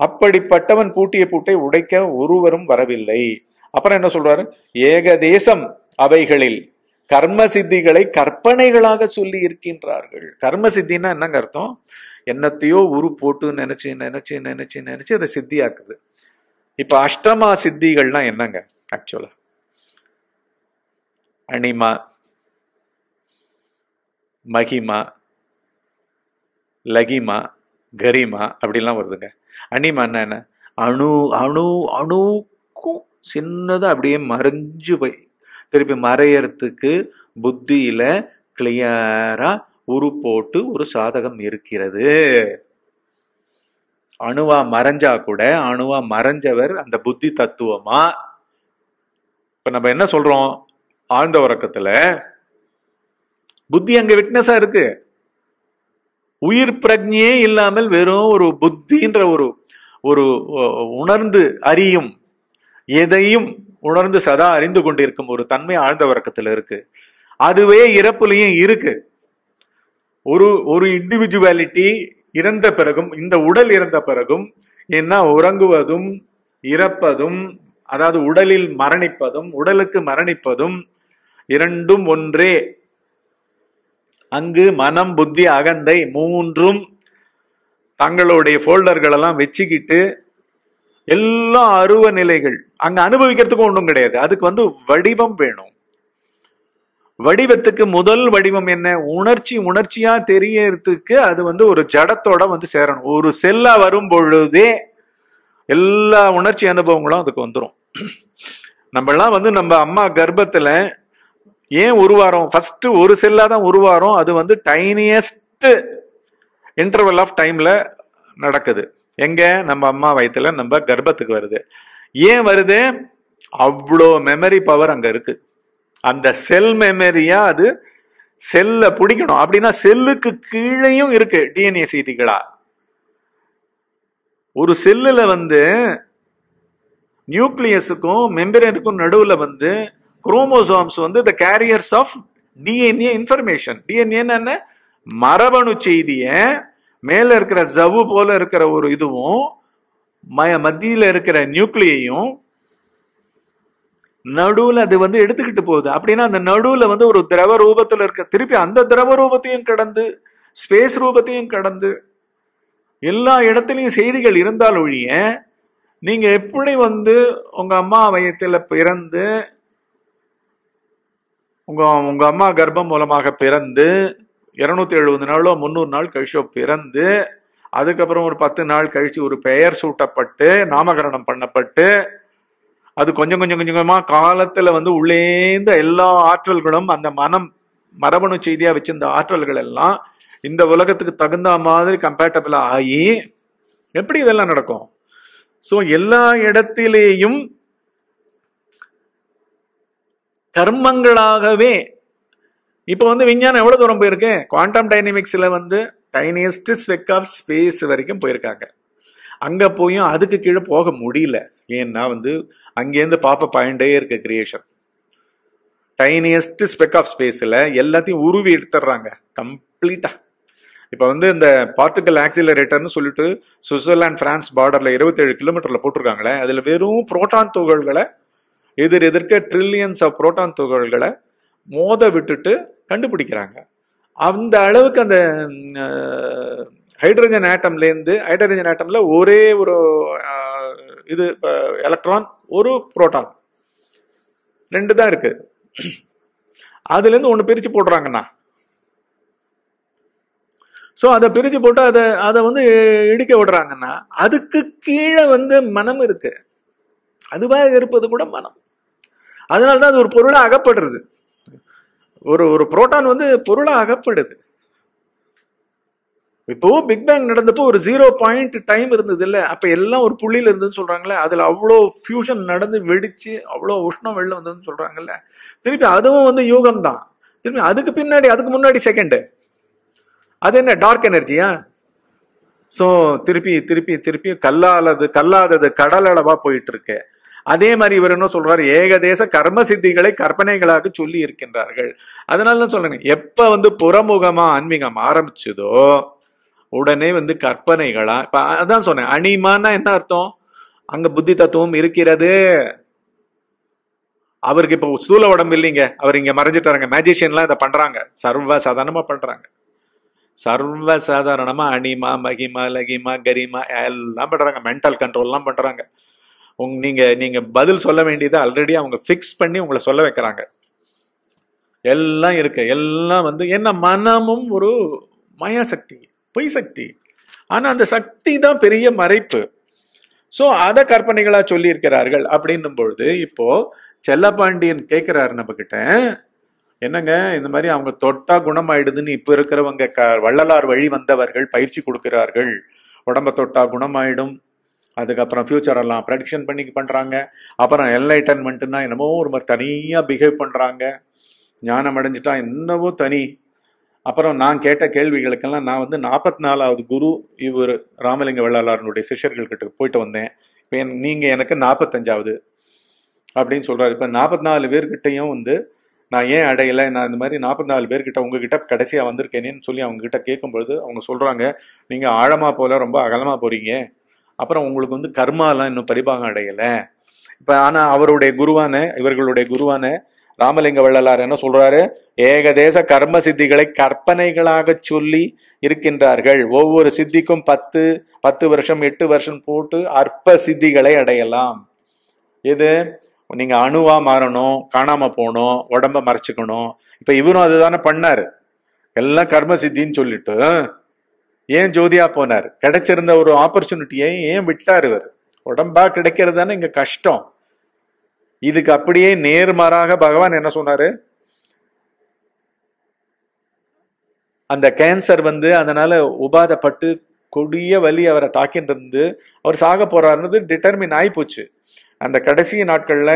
S1: அப்படிப்பட்டவன் பூட்டிய பூட்டை உடைக்க ஒருவரும் வரவில்லை அப்புறம் என்ன சொல்றாரு ஏகதேசம் அவைகளில் கர்ம சித்திகளை கற்பனைகளாக சொல்லி இருக்கின்றார்கள் கர்ம சித்தின்னா என்னங்க அர்த்தம் என்னத்தையோ உரு போட்டு நினைச்சு நினைச்சு நினைச்சு நினைச்சு அதை சித்தியாக்குது இப்ப அஷ்டமா சித்திகள்னா என்னங்க ஆக்சுவலா அனிமா மகிமா லகிமா கரிமா அப்படின்லாம் வருதுங்க அனிமான்னா என்ன அணு அணு அணுக்கும் சின்னதாக அப்படியே மறைஞ்சு போய் திருப்பி மறையறதுக்கு புத்தியில் கிளியராக உரு போட்டு ஒரு சாதகம் இருக்கிறது அணுவா மறைஞ்சா கூட அணுவா மறைஞ்சவர் அந்த புத்தி தத்துவமா இப்ப நம்ம என்ன சொல்றோம் ஆழ்ந்த உறக்கத்துல புத்தி அங்க விட்னஸா இருக்கு உயிர் பிரஜையே இல்லாமல் வெறும் ஒரு புத்தின்ற ஒரு ஒரு உணர்ந்து அறியும் எதையும் உணர்ந்து சதா அறிந்து கொண்டிருக்கும் ஒரு தன்மை ஆழ்ந்த வர்க்கத்தில் இருக்கு அதுவே இறப்புலையும் இருக்கு ஒரு ஒரு இண்டிவிஜுவாலிட்டி இறந்த பிறகும் இந்த உடல் இறந்த பிறகும் என்ன உறங்குவதும் இறப்பதும் அதாவது உடலில் மரணிப்பதும் உடலுக்கு மரணிப்பதும் இரண்டும் ஒன்றே அங்கு மனம் புத்தி அகந்தை மூன்றும் தங்களுடைய ஃபோல்டர்கள் எல்லாம் வச்சுக்கிட்டு எல்லா அருவ நிலைகள் அங்க அனுபவிக்கிறதுக்கு ஒன்றும் கிடையாது அதுக்கு வந்து வடிவம் வேணும் வடிவத்துக்கு முதல் வடிவம் என்ன உணர்ச்சி உணர்ச்சியா தெரியறதுக்கு அது வந்து ஒரு ஜடத்தோட வந்து சேரணும் ஒரு செல்லா வரும் பொழுதே எல்லா உணர்ச்சி அனுபவங்களும் அதுக்கு வந்துடும் எல்லாம் வந்து நம்ம அம்மா கர்ப்பத்துல ஏன் ஒரு வாரம் ஃபர்ஸ்ட் ஒரு செல்லாக தான் ஒரு வாரம் அது வந்து டைனியஸ்ட் இன்டர்வல் ஆஃப் டைம்ல நடக்குது எங்க நம்ம அம்மா வயத்துல நம்ம கர்ப்பத்துக்கு வருது ஏன் வருது அவ்வளோ மெமரி பவர் அங்கே இருக்கு அந்த செல் மெமரியா அது செல்ல பிடிக்கணும் அப்படின்னா செல்லுக்கு கீழேயும் இருக்கு டிஎன்ஏ சீதிகளா ஒரு செல்லுல வந்து நியூக்ளியஸுக்கும் மெம்பரனுக்கும் நடுவில் வந்து குரோமோசோம்ஸ் வந்து the carriers of DNA information DNA என்ன மரபணு செய்திய மேல இருக்கிற ஜவ்வு போல இருக்கிற ஒரு இதுவும் மத்தியில இருக்கிற நியூக்ளியையும் நடுவில் அது வந்து எடுத்துக்கிட்டு போகுது அப்படின்னா அந்த நடுவில் வந்து ஒரு திரவ ரூபத்தில் இருக்க திருப்பி அந்த திரவ ரூபத்தையும் கடந்து ஸ்பேஸ் ரூபத்தையும் கடந்து எல்லா இடத்துலையும் செய்திகள் இருந்தால் ஒழிய நீங்கள் எப்படி வந்து உங்கள் அம்மா வயத்தில் பிறந்து உங்கள் உங்கள் அம்மா கர்ப்பம் மூலமாக பிறந்து இரநூத்தி எழுபது நாளோ முந்நூறு நாள் கழிச்சோ பிறந்து அதுக்கப்புறம் ஒரு பத்து நாள் கழித்து ஒரு பெயர் சூட்டப்பட்டு நாமகரணம் பண்ணப்பட்டு அது கொஞ்சம் கொஞ்சம் கொஞ்சம் கொஞ்சமாக காலத்தில் வந்து உள்ளேந்த எல்லா ஆற்றல்களும் அந்த மனம் மரபணு செய்தியாக வச்சிருந்த ஆற்றல்கள் எல்லாம் இந்த உலகத்துக்கு தகுந்த மாதிரி கம்பேட்டபிளாக ஆகி எப்படி இதெல்லாம் நடக்கும் ஸோ எல்லா இடத்திலேயும் கர்மங்களாகவே இப்போ வந்து விஞ்ஞானம் எவ்வளோ தூரம் போயிருக்கு குவாண்டம் டைனமிக்ஸ்ல வந்து டைனியஸ்ட் ஸ்பெக் ஆஃப் ஸ்பேஸ் வரைக்கும் போயிருக்காங்க அங்கே போயும் அதுக்கு கீழே போக முடியல ஏன்னா வந்து அங்கேருந்து பாப்ப பாயிண்டே இருக்கு கிரியேஷன் டைனியஸ்ட் ஸ்பெக் ஆஃப் ஸ்பேஸில் எல்லாத்தையும் உருவி எடுத்துடுறாங்க கம்ப்ளீட்டாக இப்போ வந்து இந்த பார்ட்டிகல் ஆக்சிலரேட்டர்னு சொல்லிட்டு சுவிட்சர்லாந்து பிரான்ஸ் பார்டரில் இருபத்தேழு கிலோமீட்டரில் போட்டிருக்காங்களே அதில் வெறும் புரோட்டான் துகள்களை எதிர் எதிர்க்க ட்ரில்லியன்ஸ் ஆஃப் புரோட்டான் துகள்களை மோத விட்டுட்டு கண்டுபிடிக்கிறாங்க அந்த அளவுக்கு அந்த ஹைட்ரஜன் ஆட்டம்லேருந்து ஹைட்ரஜன் ஆட்டமில் ஒரே ஒரு இது எலக்ட்ரான் ஒரு புரோட்டான் ரெண்டு தான் இருக்கு அதுலேருந்து ஒன்று பிரித்து போடுறாங்கண்ணா ஸோ அதை பிரித்து போட்டு அதை அதை வந்து இடிக்க விடுறாங்கன்னா அதுக்கு கீழே வந்து மனம் இருக்கு அதுவாக இருப்பது கூட மனம் அதனால தான் அது ஒரு பொருளாக அகப்படுறது ஒரு ஒரு புரோட்டான் வந்து பொருளாக அகப்படுது இப்போ பிக் பேங் நடந்தப்போ ஒரு ஜீரோ பாயிண்ட் டைம் இருந்தது இல்ல அப்ப எல்லாம் ஒரு புள்ளியில இருந்ததுன்னு சொல்றாங்களே அதுல அவ்வளோ ஃபியூஷன் நடந்து வெடிச்சு அவ்வளோ உஷ்ணம் வெளில வந்ததுன்னு சொல்றாங்கல்ல திருப்பி அதுவும் வந்து யூகம் தான் திருப்பி அதுக்கு பின்னாடி அதுக்கு முன்னாடி செகண்டு அது என்ன டார்க் எனர்ஜியா ஸோ திருப்பி திருப்பி திருப்பி கல்லாலது கல்லாதது கடலளவா போயிட்டு இருக்கேன் அதே மாதிரி இவர் என்ன சொல்றாரு ஏகதேச கர்ம சித்திகளை கற்பனைகளாக சொல்லி இருக்கின்றார்கள் அதனால தான் சொல்றேன் எப்ப வந்து புறமுகமா ஆன்மீகம் ஆரம்பிச்சதோ உடனே வந்து கற்பனைகளா இப்ப அதான் சொன்னேன் அனிமான்னா என்ன அர்த்தம் அங்க புத்தி தத்துவம் இருக்கிறது அவருக்கு இப்போ சூல உடம்பு இல்லைங்க அவர் இங்க மறைஞ்சிட்டாருங்க மேஜிஷியன்லாம் இதை பண்றாங்க சர்வ சாதாரணமா பண்றாங்க சர்வ சாதாரணமா அனிமா மகிமா லகிமா கரிமா எல்லாம் பண்றாங்க மென்டல் கண்ட்ரோல்லாம் பண்றாங்க உங் நீங்கள் நீங்கள் பதில் சொல்ல வேண்டியதை ஆல்ரெடி அவங்க ஃபிக்ஸ் பண்ணி உங்களை சொல்ல வைக்கிறாங்க எல்லாம் இருக்கு எல்லாம் வந்து என்ன மனமும் ஒரு மயசக்தி பொய் சக்தி ஆனால் அந்த சக்தி தான் பெரிய மறைப்பு ஸோ அதை கற்பனைகளாக சொல்லியிருக்கிறார்கள் அப்படின்னும் பொழுது இப்போ செல்லப்பாண்டியன் கேட்குறாரு நம்மக்கிட்ட என்னங்க இந்த மாதிரி அவங்க தொட்டா குணமாயிடுதுன்னு இப்போ இருக்கிறவங்க க வள்ளலார் வழி வந்தவர்கள் பயிற்சி கொடுக்கிறார்கள் உடம்ப தொட்டா குணமாயிடும் அதுக்கப்புறம் ஃப்யூச்சரெல்லாம் ப்ரெடிக்ஷன் பண்ணி பண்ணுறாங்க அப்புறம் என்லைட்டன்மெண்ட்டுன்னா என்னமோ ஒரு மாதிரி தனியாக பிஹேவ் பண்ணுறாங்க ஞானம் அடைஞ்சிட்டா என்னவோ தனி அப்புறம் நான் கேட்ட கேள்விகளுக்கெல்லாம் நான் வந்து நாற்பத்தி நாலாவது குரு இவர் ராமலிங்க வெள்ளாளருடைய சிஷர்கள் கிட்ட போயிட்டு வந்தேன் இப்போ நீங்கள் எனக்கு நாற்பத்தஞ்சாவது அப்படின்னு சொல்கிறாரு இப்போ நாற்பத்தி நாலு பேர்கிட்டையும் வந்து நான் ஏன் அடையலை நான் இந்த மாதிரி நாற்பத்தி நாலு பேர்கிட்ட உங்ககிட்ட கடைசியாக வந்திருக்கேனேன்னு சொல்லி அவங்ககிட்ட கேட்கும்பொழுது அவங்க சொல்கிறாங்க நீங்கள் ஆழமாக போகல ரொம்ப அகலமாக போகிறீங்க அப்புறம் உங்களுக்கு வந்து கர்மாலாம் இன்னும் பரிபாகம் அடையலை இப்போ ஆனால் அவருடைய குருவான இவர்களுடைய குருவான ராமலிங்க வள்ளலார் என்ன சொல்றாரு ஏகதேச கர்ம சித்திகளை கற்பனைகளாக சொல்லி இருக்கின்றார்கள் ஒவ்வொரு சித்திக்கும் பத்து பத்து வருஷம் எட்டு வருஷம் போட்டு அற்ப சித்திகளை அடையலாம் இது நீங்க அணுவா மாறணும் காணாம போகணும் உடம்ப மறைச்சுக்கணும் இப்ப இவரும் அதுதானே பண்ணாரு எல்லாம் கர்ம சித்தின்னு சொல்லிட்டு ஏன் ஜோதியா போனார் கிடைச்சிருந்த ஒரு ஆப்பர்ச்சுனிட்டியை ஏன் விட்டார் இவர் உடம்பா கிடைக்கிறது தானே இங்க கஷ்டம் இதுக்கு அப்படியே நேர்மாறாக பகவான் என்ன சொன்னாரு அந்த கேன்சர் வந்து அதனால உபாதப்பட்டு கொடிய வலி அவரை இருந்து அவர் சாக போறாருன்றது டிட்டர்மின் ஆகி போச்சு அந்த கடைசி நாட்கள்ல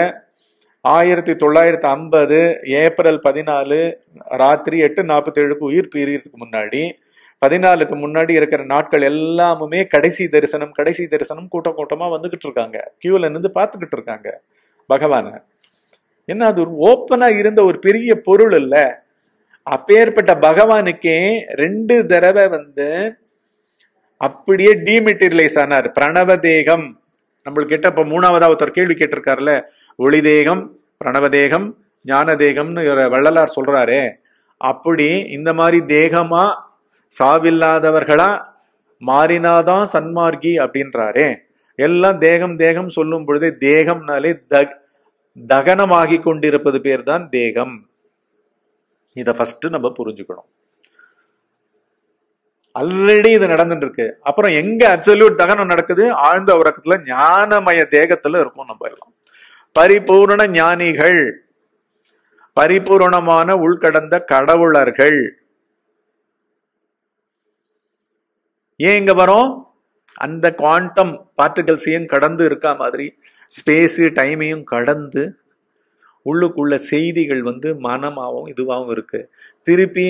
S1: ஆயிரத்தி தொள்ளாயிரத்தி ஐம்பது ஏப்ரல் பதினாலு ராத்திரி எட்டு நாற்பத்தி ஏழுக்கு உயிர் பிரியறதுக்கு முன்னாடி பதினாலுக்கு முன்னாடி இருக்கிற நாட்கள் எல்லாமுமே கடைசி தரிசனம் கடைசி தரிசனம் கூட்டம் கூட்டமாக வந்துகிட்டு இருக்காங்க கியூவில் இருந்து பார்த்துக்கிட்டு இருக்காங்க பகவானை என்ன அது ஒரு ஓப்பனாக இருந்த ஒரு பெரிய பொருள் இல்லை அப்பேற்பட்ட பகவானுக்கே ரெண்டு தடவை வந்து அப்படியே டிமெட்டீரியலைஸ் ஆனார் பிரணவ தேகம் நம்மளுக்கு கிட்ட இப்போ மூணாவதாக ஒருத்தர் கேள்வி கேட்டிருக்காருல்ல ஒளி தேகம் பிரணவ தேகம் ஞான தேகம்னு வள்ளலார் சொல்றாரு அப்படி இந்த மாதிரி தேகமா சாவில்லாதவர்களா மாறினாதான் சன்மார்க்கி அப்படின்றாரே எல்லாம் தேகம் தேகம் சொல்லும் பொழுதே தேகம்னாலே தக் தகனமாகி கொண்டிருப்பது பேர் தான் தேகம் இதை ஃபர்ஸ்ட் நம்ம புரிஞ்சுக்கணும் ஆல்ரெடி இது நடந்துட்டு இருக்கு அப்புறம் எங்க அப்சல்யூட் தகனம் நடக்குது ஆழ்ந்த உறக்கத்துல ஞானமய தேகத்துல இருக்கும் நம்ம எல்லாம் பரிபூர்ண ஞானிகள் பரிபூர்ணமான உள்கடந்த கடவுளர்கள் ஏன் இங்க வரும் அந்த குவாண்டம் பார்ட்டிகல்ஸையும் கடந்து இருக்கா மாதிரி ஸ்பேஸு டைமையும் கடந்து உள்ளுக்குள்ள செய்திகள் வந்து மனமாகவும் இதுவாகவும் இருக்கு திருப்பி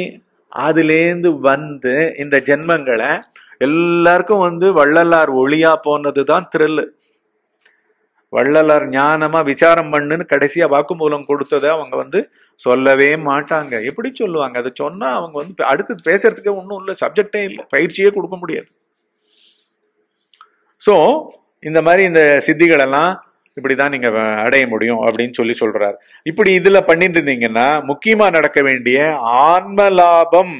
S1: அதுலேருந்து வந்து இந்த ஜென்மங்களை எல்லாருக்கும் வந்து வள்ளலார் ஒளியா போனது தான் த்ரில்லு வள்ளலார் ஞானமா விசாரம் பண்ணுன்னு கடைசியா வாக்குமூலம் கொடுத்ததை அவங்க வந்து சொல்லவே மாட்டாங்க எப்படி சொல்லுவாங்க அதை சொன்னால் அவங்க வந்து அடுத்து பேசுறதுக்கே ஒன்றும் இல்லை சப்ஜெக்டே இல்லை பயிற்சியே கொடுக்க முடியாது ஸோ இந்த மாதிரி இந்த சித்திகளெல்லாம் இப்படி தான் நீங்கள் அடைய முடியும் அப்படின்னு சொல்லி சொல்கிறார் இப்படி இதில் பண்ணிட்டு இருந்தீங்கன்னா முக்கியமாக நடக்க வேண்டிய ஆன்ம லாபம்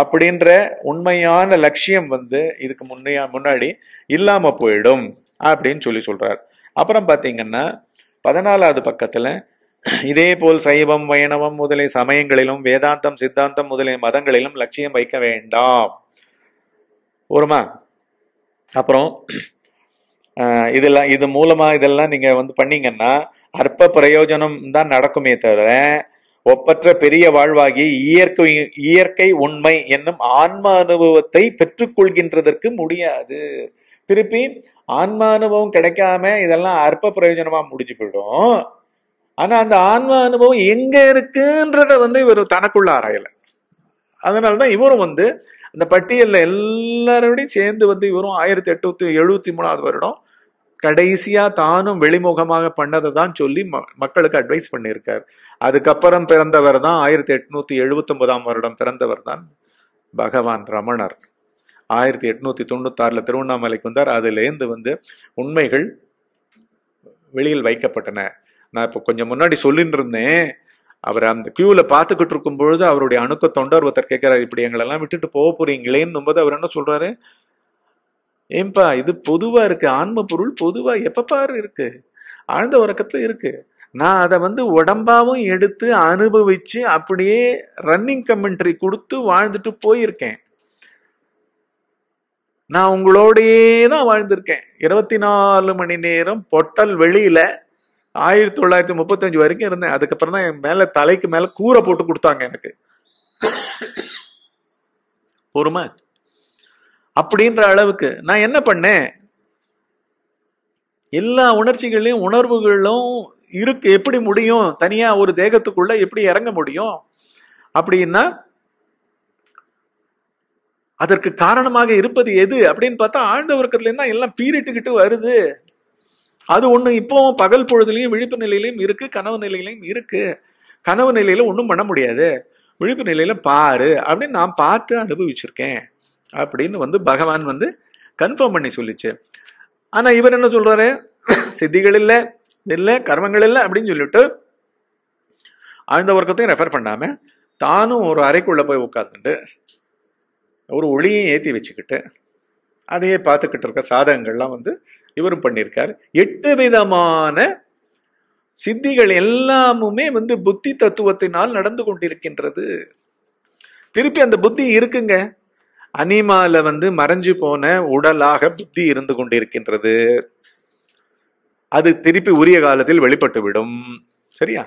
S1: அப்படின்ற உண்மையான லட்சியம் வந்து இதுக்கு முன்னையா முன்னாடி இல்லாமல் போயிடும் அப்படின்னு சொல்லி சொல்கிறார் அப்புறம் பார்த்தீங்கன்னா பதினாலாவது பக்கத்தில் இதேபோல் சைவம் வைணவம் முதலிய சமயங்களிலும் வேதாந்தம் சித்தாந்தம் முதலிய மதங்களிலும் லட்சியம் வைக்க வேண்டாம் ஒருமா அப்புறம் இதெல்லாம் இது மூலமா இதெல்லாம் நீங்க வந்து பண்ணீங்கன்னா அற்ப பிரயோஜனம் தான் நடக்குமே தவிர ஒப்பற்ற பெரிய வாழ்வாகி இயற்கை இயற்கை உண்மை என்னும் ஆன்ம அனுபவத்தை பெற்றுக்கொள்கின்றதற்கு முடியாது திருப்பி ஆன்ம அனுபவம் கிடைக்காம இதெல்லாம் அற்ப பிரயோஜனமா முடிஞ்சு போயிடும் ஆனா அந்த ஆன்ம அனுபவம் எங்க இருக்குன்றத வந்து இவர் தனக்குள்ள ஆராயல அதனாலதான் இவரும் வந்து அந்த பட்டியலில் எல்லாரோடையும் சேர்ந்து வந்து இவரும் ஆயிரத்தி எட்நூத்தி எழுபத்தி மூணாவது வருடம் கடைசியா தானும் வெளிமுகமாக பண்ணதை தான் சொல்லி மக்களுக்கு அட்வைஸ் பண்ணியிருக்கார் அதுக்கப்புறம் பிறந்தவர் தான் ஆயிரத்தி எட்நூத்தி எழுபத்தி ஒன்பதாம் வருடம் பிறந்தவர் தான் பகவான் ரமணர் ஆயிரத்தி எட்நூத்தி தொண்ணூத்தாறுல திருவண்ணாமலைக்கு வந்தார் அதுலேருந்து வந்து உண்மைகள் வெளியில் வைக்கப்பட்டன நான் இப்போ கொஞ்சம் முன்னாடி சொல்லின்னு இருந்தேன் அவர் அந்த கியூவில் பார்த்துக்கிட்டு இருக்கும் பொழுது அவருடைய அணுக்க தொண்டர் ஒருத்தர் கேட்கிறார் இப்படி எங்களெல்லாம் விட்டுட்டு போக போறீங்களேன்னு போது அவர் என்ன சொல்றாரு ஏன்பா இது பொதுவா இருக்கு ஆன்ம பொருள் பொதுவா எப்ப பாரு இருக்கு ஆழ்ந்த உறக்கத்துல இருக்கு நான் அதை வந்து உடம்பாவும் எடுத்து அனுபவிச்சு அப்படியே ரன்னிங் கமெண்ட்ரி கொடுத்து வாழ்ந்துட்டு போயிருக்கேன் நான் உங்களோடையே தான் வாழ்ந்திருக்கேன் இருபத்தி நாலு மணி நேரம் பொட்டல் வெளியில ஆயிரத்தி தொள்ளாயிரத்தி முப்பத்தஞ்சு வரைக்கும் இருந்தேன் அதுக்கப்புறம் தான் என் மேல தலைக்கு மேல கூரை போட்டு கொடுத்தாங்க எனக்கு பொறுமை அப்படின்ற அளவுக்கு நான் என்ன பண்ணேன் எல்லா உணர்ச்சிகளையும் உணர்வுகளும் இருக்கு எப்படி முடியும் தனியா ஒரு தேகத்துக்குள்ள எப்படி இறங்க முடியும் அப்படின்னா அதற்கு காரணமாக இருப்பது எது அப்படின்னு பார்த்தா ஆழ்ந்த உறக்கத்துல இருந்தா எல்லாம் பீரிட்டுக்கிட்டு வருது அது ஒன்று இப்போவும் பகல் பொழுதுலையும் விழிப்பு நிலையிலையும் இருக்குது கனவு நிலையிலையும் இருக்குது கனவு நிலையில் ஒன்றும் பண்ண முடியாது விழிப்பு நிலையில் பாரு அப்படின்னு நான் பார்த்து அனுபவிச்சிருக்கேன் அப்படின்னு வந்து பகவான் வந்து கன்ஃபார்ம் பண்ணி சொல்லிச்சு ஆனால் இவர் என்ன சொல்கிறாரு சித்திகள் இல்லை இல்லை கர்மங்கள் இல்லை அப்படின்னு சொல்லிட்டு ஆழ்ந்த வர்க்கத்தையும் ரெஃபர் பண்ணாமல் தானும் ஒரு அறைக்குள்ளே போய் உட்காந்துட்டு ஒரு ஒளியும் ஏற்றி வச்சுக்கிட்டு அதையே பார்த்துக்கிட்டு இருக்க சாதகங்கள்லாம் வந்து இவரும் பண்ணியிருக்கார் எட்டு விதமான சித்திகள் எல்லாமுமே வந்து புத்தி தத்துவத்தினால் நடந்து கொண்டிருக்கின்றது திருப்பி அந்த புத்தி இருக்குங்க அனிமால வந்து மறைஞ்சு போன உடலாக புத்தி இருந்து கொண்டிருக்கின்றது அது திருப்பி உரிய காலத்தில் வெளிப்பட்டு விடும் சரியா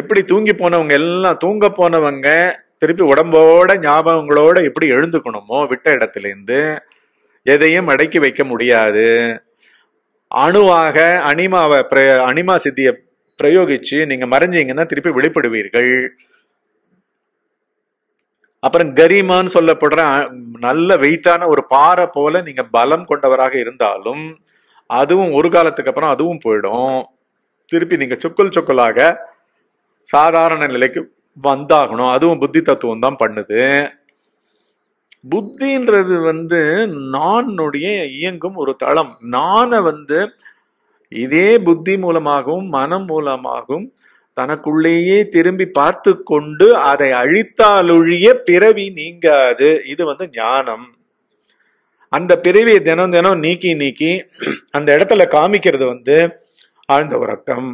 S1: எப்படி தூங்கி போனவங்க எல்லாம் தூங்க போனவங்க திருப்பி உடம்போட ஞாபகங்களோட எப்படி எழுந்துக்கணுமோ விட்ட இடத்துல இருந்து எதையும் அடக்கி வைக்க முடியாது அணுவாக அனிமாவை பிர அனிமா சித்தியை பிரயோகிச்சு நீங்க மறைஞ்சீங்கன்னா திருப்பி வெளிப்படுவீர்கள் அப்புறம் கரிமான்னு சொல்லப்படுற நல்ல வெயிட்டான ஒரு பாறை போல நீங்க பலம் கொண்டவராக இருந்தாலும் அதுவும் ஒரு காலத்துக்கு அப்புறம் அதுவும் போயிடும் திருப்பி நீங்க சொக்குல் சொக்கலாக சாதாரண நிலைக்கு வந்தாகணும் அதுவும் புத்தி தத்துவம் தான் பண்ணுது புத்தின்றது வந்து நானுடைய இயங்கும் ஒரு தளம் நானை வந்து இதே புத்தி மூலமாகவும் மனம் மூலமாகவும் தனக்குள்ளேயே திரும்பி பார்த்து கொண்டு அதை அழித்தாலொழிய பிறவி நீங்காது இது வந்து ஞானம் அந்த பிறவியை தினம் தினம் நீக்கி நீக்கி அந்த இடத்துல காமிக்கிறது வந்து ஆழ்ந்த உறக்கம்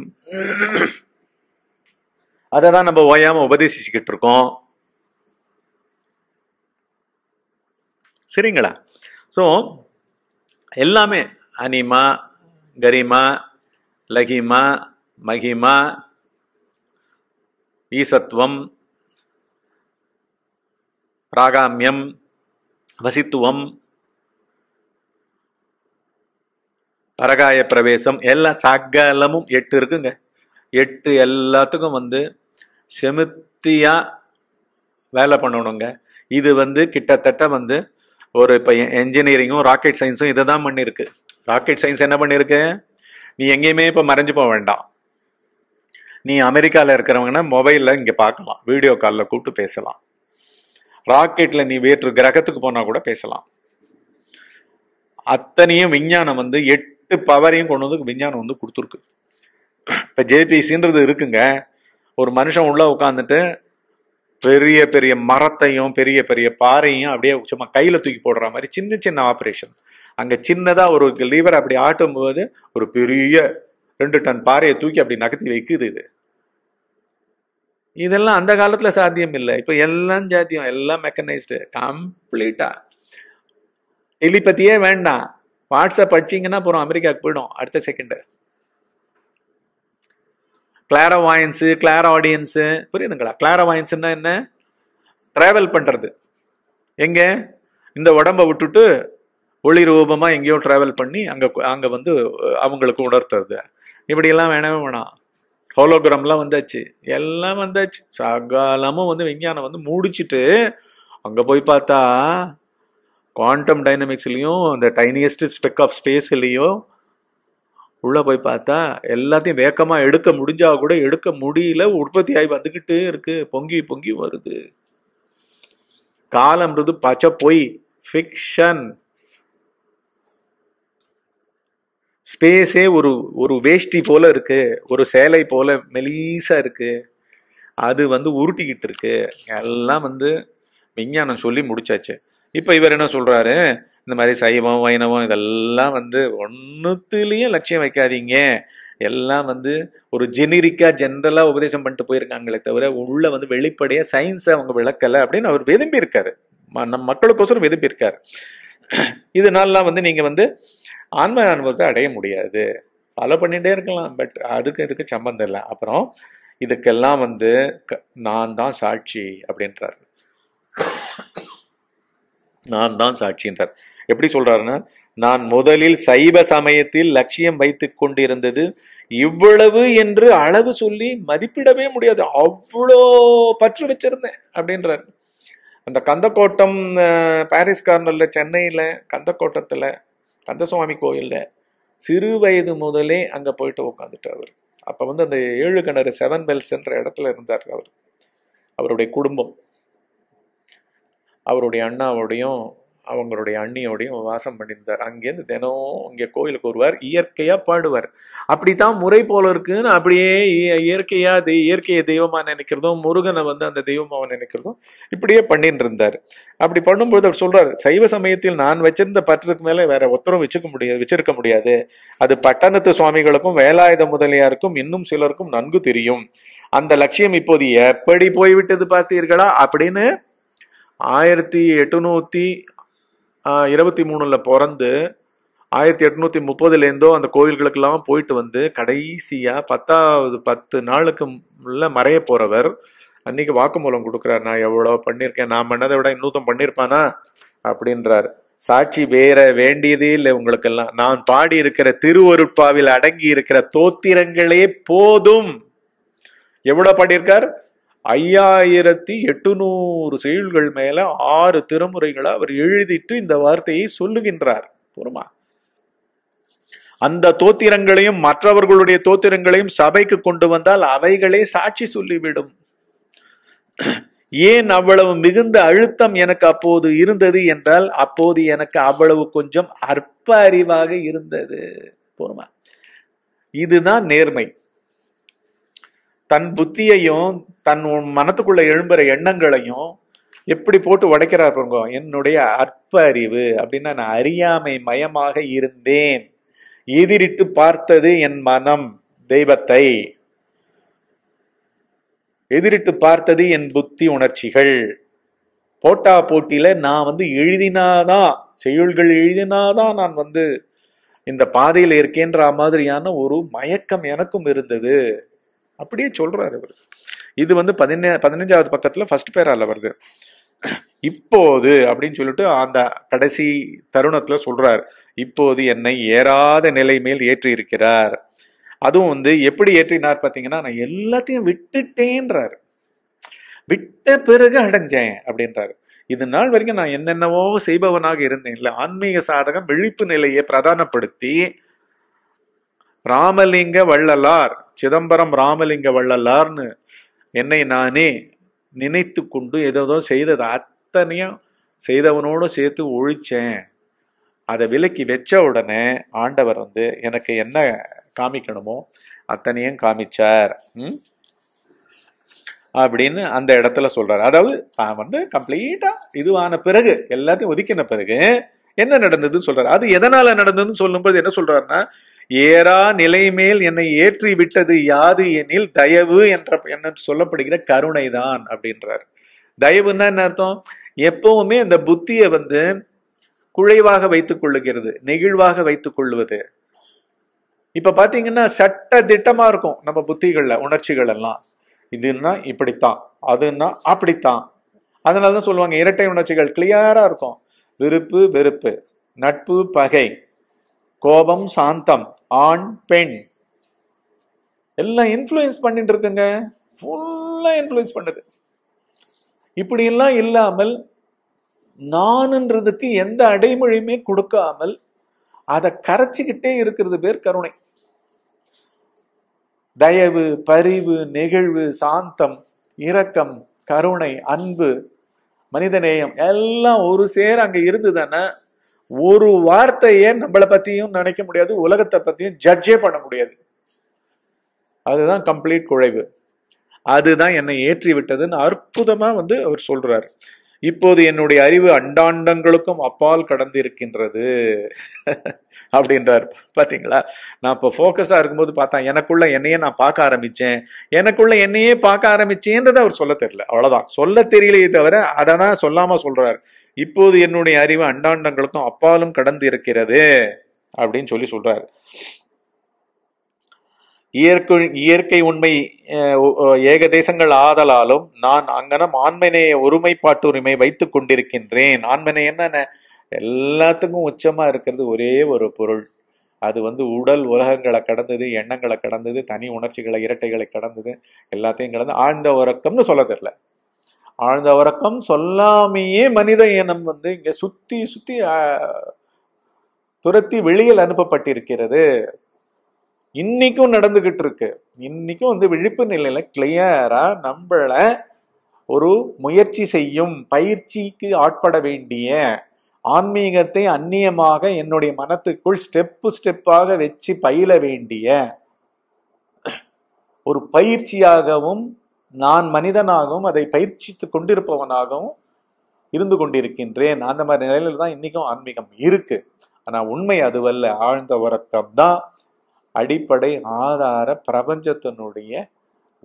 S1: அதை தான் நம்ம ஓயாம உபதேசிச்சுக்கிட்டு இருக்கோம் சரிங்களா ஸோ எல்லாமே அனிமா கரிமா லகிமா மகிமா ஈசத்துவம் பிராகாமியம் வசித்துவம் பரகாய பிரவேசம் எல்லாம் சகலமும் எட்டு இருக்குங்க எட்டு எல்லாத்துக்கும் வந்து செமுத்தியாக வேலை பண்ணணுங்க இது வந்து கிட்டத்தட்ட வந்து ஒரு இப்போ என்ஜினியரிங்கும் ராக்கெட் சயின்ஸும் இதை தான் பண்ணியிருக்கு ராக்கெட் சயின்ஸ் என்ன பண்ணியிருக்கு நீ எங்கேயுமே இப்போ மறைஞ்சு போக வேண்டாம் நீ அமெரிக்காவில் இருக்கிறவங்கன்னா மொபைலில் இங்கே பார்க்கலாம் வீடியோ காலில் கூப்பிட்டு பேசலாம் ராக்கெட்டில் நீ வேற்று கிரகத்துக்கு போனால் கூட பேசலாம் அத்தனையும் விஞ்ஞானம் வந்து எட்டு பவரையும் கொண்டு வந்து விஞ்ஞானம் வந்து கொடுத்துருக்கு இப்போ ஜேபிசின்றது இருக்குங்க ஒரு மனுஷன் உள்ளே உட்காந்துட்டு பெரிய பெரிய மரத்தையும் பெரிய பெரிய பாறையும் அப்படியே சும்மா கையில் தூக்கி போடுற மாதிரி சின்ன சின்ன ஆப்ரேஷன் அங்கே சின்னதாக ஒரு லீவர் அப்படி ஆட்டும்போது ஒரு பெரிய ரெண்டு டன் பாறையை தூக்கி அப்படி நகர்த்தி வைக்குது இது இதெல்லாம் அந்த காலத்தில் சாத்தியம் இல்லை இப்போ எல்லாம் சாத்தியம் எல்லாம் மெக்கனைஸ்டு கம்ப்ளீட்டாக டெலிபத்தியே வேண்டாம் வாட்ஸ்அப் அடிச்சிங்கன்னா அப்புறம் அமெரிக்காவுக்கு போயிடும் அடுத்த செகண்ட் வாயின்ஸு கிளார் ஆடியன்ஸு புரியுதுங்களா வாயின்ஸ்னா என்ன ட்ராவல் பண்ணுறது எங்கே இந்த உடம்பை விட்டுட்டு ஒளி ரூபமாக எங்கேயோ ட்ராவல் பண்ணி அங்கே அங்கே வந்து அவங்களுக்கு உணர்த்துறது இப்படியெல்லாம் வேணவே வேணாம் ஹோலோகிராம்லாம் வந்தாச்சு எல்லாம் வந்தாச்சு சகாலமும் வந்து விஞ்ஞானம் வந்து முடிச்சுட்டு அங்கே போய் பார்த்தா குவாண்டம் டைனமிக்ஸ்லேயும் அந்த டைனியஸ்ட் ஸ்பெக் ஆஃப் ஸ்பேஸ்லேயும் உள்ளே போய் பார்த்தா எல்லாத்தையும் வேகமாக எடுக்க முடிஞ்சா கூட எடுக்க முடியல உற்பத்தி ஆகி வந்துக்கிட்டே இருக்கு பொங்கி பொங்கி வருது காலம்ன்றது பச்சை பொய் ஃபிக்ஷன் ஸ்பேஸே ஒரு ஒரு வேஷ்டி போல இருக்கு ஒரு சேலை போல மெலீசா இருக்கு அது வந்து உருட்டிக்கிட்டு இருக்கு எல்லாம் வந்து விஞ்ஞானம் சொல்லி முடிச்சாச்சு இப்போ இவர் என்ன சொல்றாரு இந்த மாதிரி சைவம் வைணவம் இதெல்லாம் வந்து ஒன்றுத்துலேயும் லட்சியம் வைக்காதீங்க எல்லாம் வந்து ஒரு ஜெனிரிக்காக ஜென்ரலாக உபதேசம் பண்ணிட்டு போயிருக்காங்களே தவிர உள்ளே வந்து வெளிப்படையாக சயின்ஸை அவங்க விளக்கலை அப்படின்னு அவர் விரும்பி இருக்காரு நம் மக்களுக்கோசரம் விரும்பி இருக்காரு இதனாலலாம் வந்து நீங்கள் வந்து ஆன்ம அனுபவத்தை அடைய முடியாது ஃபாலோ பண்ணிகிட்டே இருக்கலாம் பட் அதுக்கு இதுக்கு சம்பந்தம் இல்லை அப்புறம் இதுக்கெல்லாம் வந்து நான் தான் சாட்சி அப்படின்றார் நான் தான் சாட்சின்றார் எப்படி சொல்றாருன்னா நான் முதலில் சைவ சமயத்தில் லட்சியம் வைத்து கொண்டிருந்தது இவ்வளவு என்று அளவு சொல்லி மதிப்பிடவே முடியாது அவ்வளோ பற்று வச்சிருந்தேன் அப்படின்றார் அந்த கந்தக்கோட்டம் பாரிஸ் கார்னர்ல சென்னையில கந்தக்கோட்டத்துல கந்தசுவாமி கோயில்ல சிறு வயது முதலே அங்க போயிட்டு உட்காந்துட்டு அவர் அப்ப வந்து அந்த ஏழு கிணறு செவன் பெல்ஸ் என்ற இடத்துல இருந்தார் அவர் அவருடைய குடும்பம் அவருடைய அண்ணாவோடையும் அவங்களுடைய அண்ணியோடையும் வாசம் பண்ணியிருந்தார் அங்கேருந்து தினம் இங்கே கோயிலுக்கு வருவார் இயற்கையாக பாடுவார் அப்படி தான் முறை போல இருக்குன்னு அப்படியே இயற்கையாக தெய் இயற்கையை தெய்வமாக நினைக்கிறதும் முருகனை வந்து அந்த தெய்வமாக நினைக்கிறதும் இப்படியே பண்ணிட்டு இருந்தார் அப்படி பண்ணும்போது அவர் சொல்கிறார் சைவ சமயத்தில் நான் வச்சிருந்த பற்றுக்கு மேலே வேற ஒத்தரும் வச்சுக்க முடியாது வச்சிருக்க முடியாது அது பட்டணத்து சுவாமிகளுக்கும் வேலாயுத முதலியாருக்கும் இன்னும் சிலருக்கும் நன்கு தெரியும் அந்த லட்சியம் இப்போது எப்படி போய்விட்டது பார்த்தீர்களா அப்படின்னு ஆயிரத்தி எட்டுநூத்தி இருபத்தி மூணில் பிறந்து ஆயிரத்தி எட்நூற்றி முப்பதுலேருந்தோ அந்த கோவில்களுக்கெல்லாம் போயிட்டு வந்து கடைசியாக பத்தாவது பத்து நாளுக்கு உள்ள மறைய போகிறவர் அன்னைக்கு வாக்குமூலம் கொடுக்குறாரு நான் எவ்வளோ பண்ணியிருக்கேன் நான் பண்ணதை விட இன்னொருத்தம் பண்ணியிருப்பானா அப்படின்றார் சாட்சி வேற வேண்டியதே இல்லை உங்களுக்கெல்லாம் நான் பாடி இருக்கிற திருவருட்பாவில் அடங்கி இருக்கிற தோத்திரங்களே போதும் எவ்வளோ பாடியிருக்கார் ஐயாயிரத்தி எட்டுநூறு செயல்கள் மேல ஆறு திருமுறைகளை அவர் எழுதிட்டு இந்த வார்த்தையை சொல்லுகின்றார் போருமா அந்த தோத்திரங்களையும் மற்றவர்களுடைய தோத்திரங்களையும் சபைக்கு கொண்டு வந்தால் அவைகளே சாட்சி சொல்லிவிடும் ஏன் அவ்வளவு மிகுந்த அழுத்தம் எனக்கு அப்போது இருந்தது என்றால் அப்போது எனக்கு அவ்வளவு கொஞ்சம் அற்ப அறிவாக இருந்தது போருமா இதுதான் நேர்மை தன் புத்தியையும் தன் மனத்துக்குள்ள எழும்புற எண்ணங்களையும் எப்படி போட்டு உடைக்கிறார் பாருங்க என்னுடைய அற்ப அறிவு அப்படின்னா நான் அறியாமை மயமாக இருந்தேன் எதிரிட்டு பார்த்தது என் மனம் தெய்வத்தை எதிரிட்டு பார்த்தது என் புத்தி உணர்ச்சிகள் போட்டா போட்டியில நான் வந்து எழுதினாதான் செயல்கள் எழுதினாதான் நான் வந்து இந்த பாதையில இருக்கேன்ற மாதிரியான ஒரு மயக்கம் எனக்கும் இருந்தது அப்படியே சொல்றாரு அவர் இது வந்து பதினே பதினஞ்சாவது பக்கத்துல ஃபர்ஸ்ட் பேரால வருது இப்போது அப்படின்னு சொல்லிட்டு அந்த கடைசி தருணத்துல சொல்றார் இப்போது என்னை ஏறாத நிலை மேல் ஏற்றி இருக்கிறார் அதுவும் வந்து எப்படி ஏற்றினார் பாத்தீங்கன்னா நான் எல்லாத்தையும் விட்டுட்டேன்றார் விட்ட பிறகு அடைஞ்சேன் அப்படின்றாரு இது நாள் வரைக்கும் நான் என்னென்னவோ செய்பவனாக இருந்தேன் இல்லை ஆன்மீக சாதகம் விழிப்பு நிலையை பிரதானப்படுத்தி ராமலிங்க வள்ளலார் சிதம்பரம் ராமலிங்க வள்ளலார்னு என்னை நானே நினைத்து கொண்டு ஏதோ செய்தது அத்தனையும் செய்தவனோடு சேர்த்து ஒழிச்சேன் அதை விலக்கி வச்ச உடனே ஆண்டவர் வந்து எனக்கு என்ன காமிக்கணுமோ அத்தனையும் காமிச்சார் அப்படின்னு அந்த இடத்துல சொல்றாரு அதாவது தான் வந்து கம்ப்ளீட்டா இதுவான பிறகு எல்லாத்தையும் ஒதுக்கின பிறகு என்ன நடந்ததுன்னு சொல்றாரு அது எதனால நடந்ததுன்னு சொல்லும்போது என்ன சொல்றாருன்னா ஏறா மேல் என்னை ஏற்றி விட்டது யாது எனில் தயவு என்ற என்ன சொல்லப்படுகிற கருணை தான் அப்படின்றார் தயவுன்னா என்ன அர்த்தம் எப்பவுமே இந்த புத்தியை வந்து குழைவாக வைத்துக் கொள்ளுகிறது நெகிழ்வாக வைத்துக் கொள்வது இப்ப பாத்தீங்கன்னா சட்ட திட்டமா இருக்கும் நம்ம புத்திகள்ல உணர்ச்சிகள் எல்லாம் இதுன்னா இப்படித்தான் அதுன்னா அப்படித்தான் அதனாலதான் சொல்லுவாங்க இரட்டை உணர்ச்சிகள் கிளியரா இருக்கும் விருப்பு வெறுப்பு நட்பு பகை கோபம் சாந்தம் ஆண் பெண் எல்லாம் இன்ஃப்ளூயன்ஸ் பண்ணிட்டு இருக்குங்க ஃபுல்லா இன்ஃப்ளூயன்ஸ் பண்ணுது இப்படி எல்லாம் இல்லாமல் நானுன்றதுக்கு எந்த அடைமொழியுமே கொடுக்காமல் அதை கரைச்சிக்கிட்டே இருக்கிறது பேர் கருணை தயவு பரிவு நெகிழ்வு சாந்தம் இரக்கம் கருணை அன்பு மனிதநேயம் எல்லாம் ஒரு சேர் அங்க தானே ஒரு வார்த்தையே நம்மளை பத்தியும் நினைக்க முடியாது உலகத்தை பத்தியும் ஜட்ஜே பண்ண முடியாது அதுதான் கம்ப்ளீட் குழைவு அதுதான் என்னை ஏற்றி விட்டதுன்னு அற்புதமா வந்து அவர் சொல்றாரு இப்போது என்னுடைய அறிவு அண்டாண்டங்களுக்கும் அப்பால் கடந்து இருக்கின்றது அப்படின்றார் பார்த்தீங்களா நான் இப்போ ஃபோக்கஸ்டாக இருக்கும்போது பார்த்தா எனக்குள்ள என்னையே நான் பார்க்க ஆரம்பித்தேன் எனக்குள்ள என்னையே பார்க்க ஆரம்பிச்சேன்றதை அவர் சொல்ல தெரியல அவ்வளோதான் சொல்ல தெரியலையே தவிர அதை தான் சொல்லாமல் சொல்கிறார் இப்போது என்னுடைய அறிவு அண்டாண்டங்களுக்கும் அப்பாலும் கடந்து இருக்கிறது அப்படின்னு சொல்லி சொல்கிறார் இயற்கை இயற்கை உண்மை ஏக தேசங்கள் ஆதலாலும் நான் அங்கனம் ஆண்மனைய ஒருமைப்பாட்டுரிமை வைத்துக் கொண்டிருக்கின்றேன் ஆண்மனை என்னென்ன எல்லாத்துக்கும் உச்சமாக இருக்கிறது ஒரே ஒரு பொருள் அது வந்து உடல் உலகங்களை கடந்தது எண்ணங்களை கடந்தது தனி உணர்ச்சிகளை இரட்டைகளை கடந்தது எல்லாத்தையும் கடந்து ஆழ்ந்த உறக்கம்னு சொல்ல தெரில ஆழ்ந்த உறக்கம் சொல்லாமையே மனித இனம் வந்து இங்கே சுற்றி சுற்றி துரத்தி வெளியில் அனுப்பப்பட்டிருக்கிறது இன்னைக்கும் நடந்துகிட்டு இருக்கு இன்னைக்கும் வந்து விழிப்பு நிலையில கிளியரா நம்மளை ஒரு முயற்சி செய்யும் பயிற்சிக்கு ஆட்பட வேண்டிய ஆன்மீகத்தை அந்நியமாக என்னுடைய மனத்துக்குள் ஸ்டெப்பு ஸ்டெப்பாக வச்சு பயில வேண்டிய ஒரு பயிற்சியாகவும் நான் மனிதனாகவும் அதை பயிற்சித்து கொண்டிருப்பவனாகவும் இருந்து கொண்டிருக்கின்றேன் அந்த மாதிரி நிலையில தான் இன்னைக்கும் ஆன்மீகம் இருக்கு ஆனா உண்மை அதுவல்ல ஆழ்ந்த உறக்கம் தான் அடிப்படை ஆதார பிரபஞ்சத்தினுடைய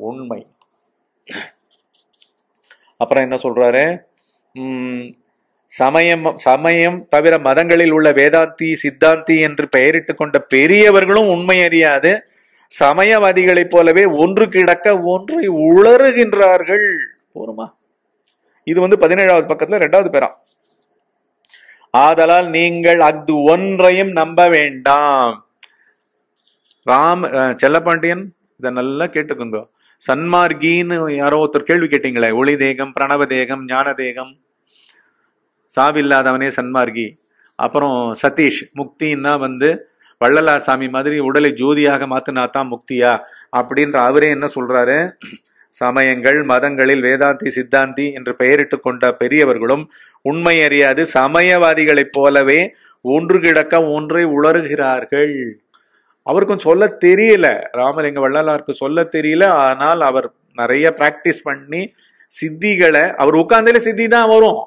S1: உண்மை அப்புறம் என்ன சொல்றாரு சமயம் சமயம் தவிர மதங்களில் உள்ள வேதாந்தி சித்தாந்தி என்று பெயரிட்டு கொண்ட பெரியவர்களும் உண்மை அறியாது சமயவாதிகளைப் போலவே ஒன்று கிடக்க ஒன்றை உளறுகின்றார்கள் போருமா இது வந்து பதினேழாவது பக்கத்துல ரெண்டாவது பேரா ஆதலால் நீங்கள் அது ஒன்றையும் நம்ப வேண்டாம் ராம செல்லப்பாண்டியன் இதை நல்லா கேட்டுக்கோங்க சன்மார்கின்னு யாரோ ஒருத்தர் கேள்வி கேட்டீங்களே ஒளி தேகம் பிரணவ தேகம் ஞான தேகம் சாவில்லாதவனே சன்மார்கி அப்புறம் சதீஷ் முக்தின்னா வந்து வள்ளலார் சாமி மாதிரி உடலை ஜோதியாக மாத்தினா தான் முக்தியா அப்படின்ற அவரே என்ன சொல்றாரு சமயங்கள் மதங்களில் வேதாந்தி சித்தாந்தி என்று பெயரிட்டு கொண்ட பெரியவர்களும் உண்மை அறியாது சமயவாதிகளைப் போலவே ஒன்று கிடக்க ஒன்றை உளறுகிறார்கள் அவருக்கும் சொல்ல தெரியல ராமலிங்க வள்ளலாருக்கு சொல்ல தெரியல ஆனால் அவர் நிறைய பிராக்டிஸ் பண்ணி சித்திகளை அவர் உட்கார்ந்தே சித்தி தான் வரும்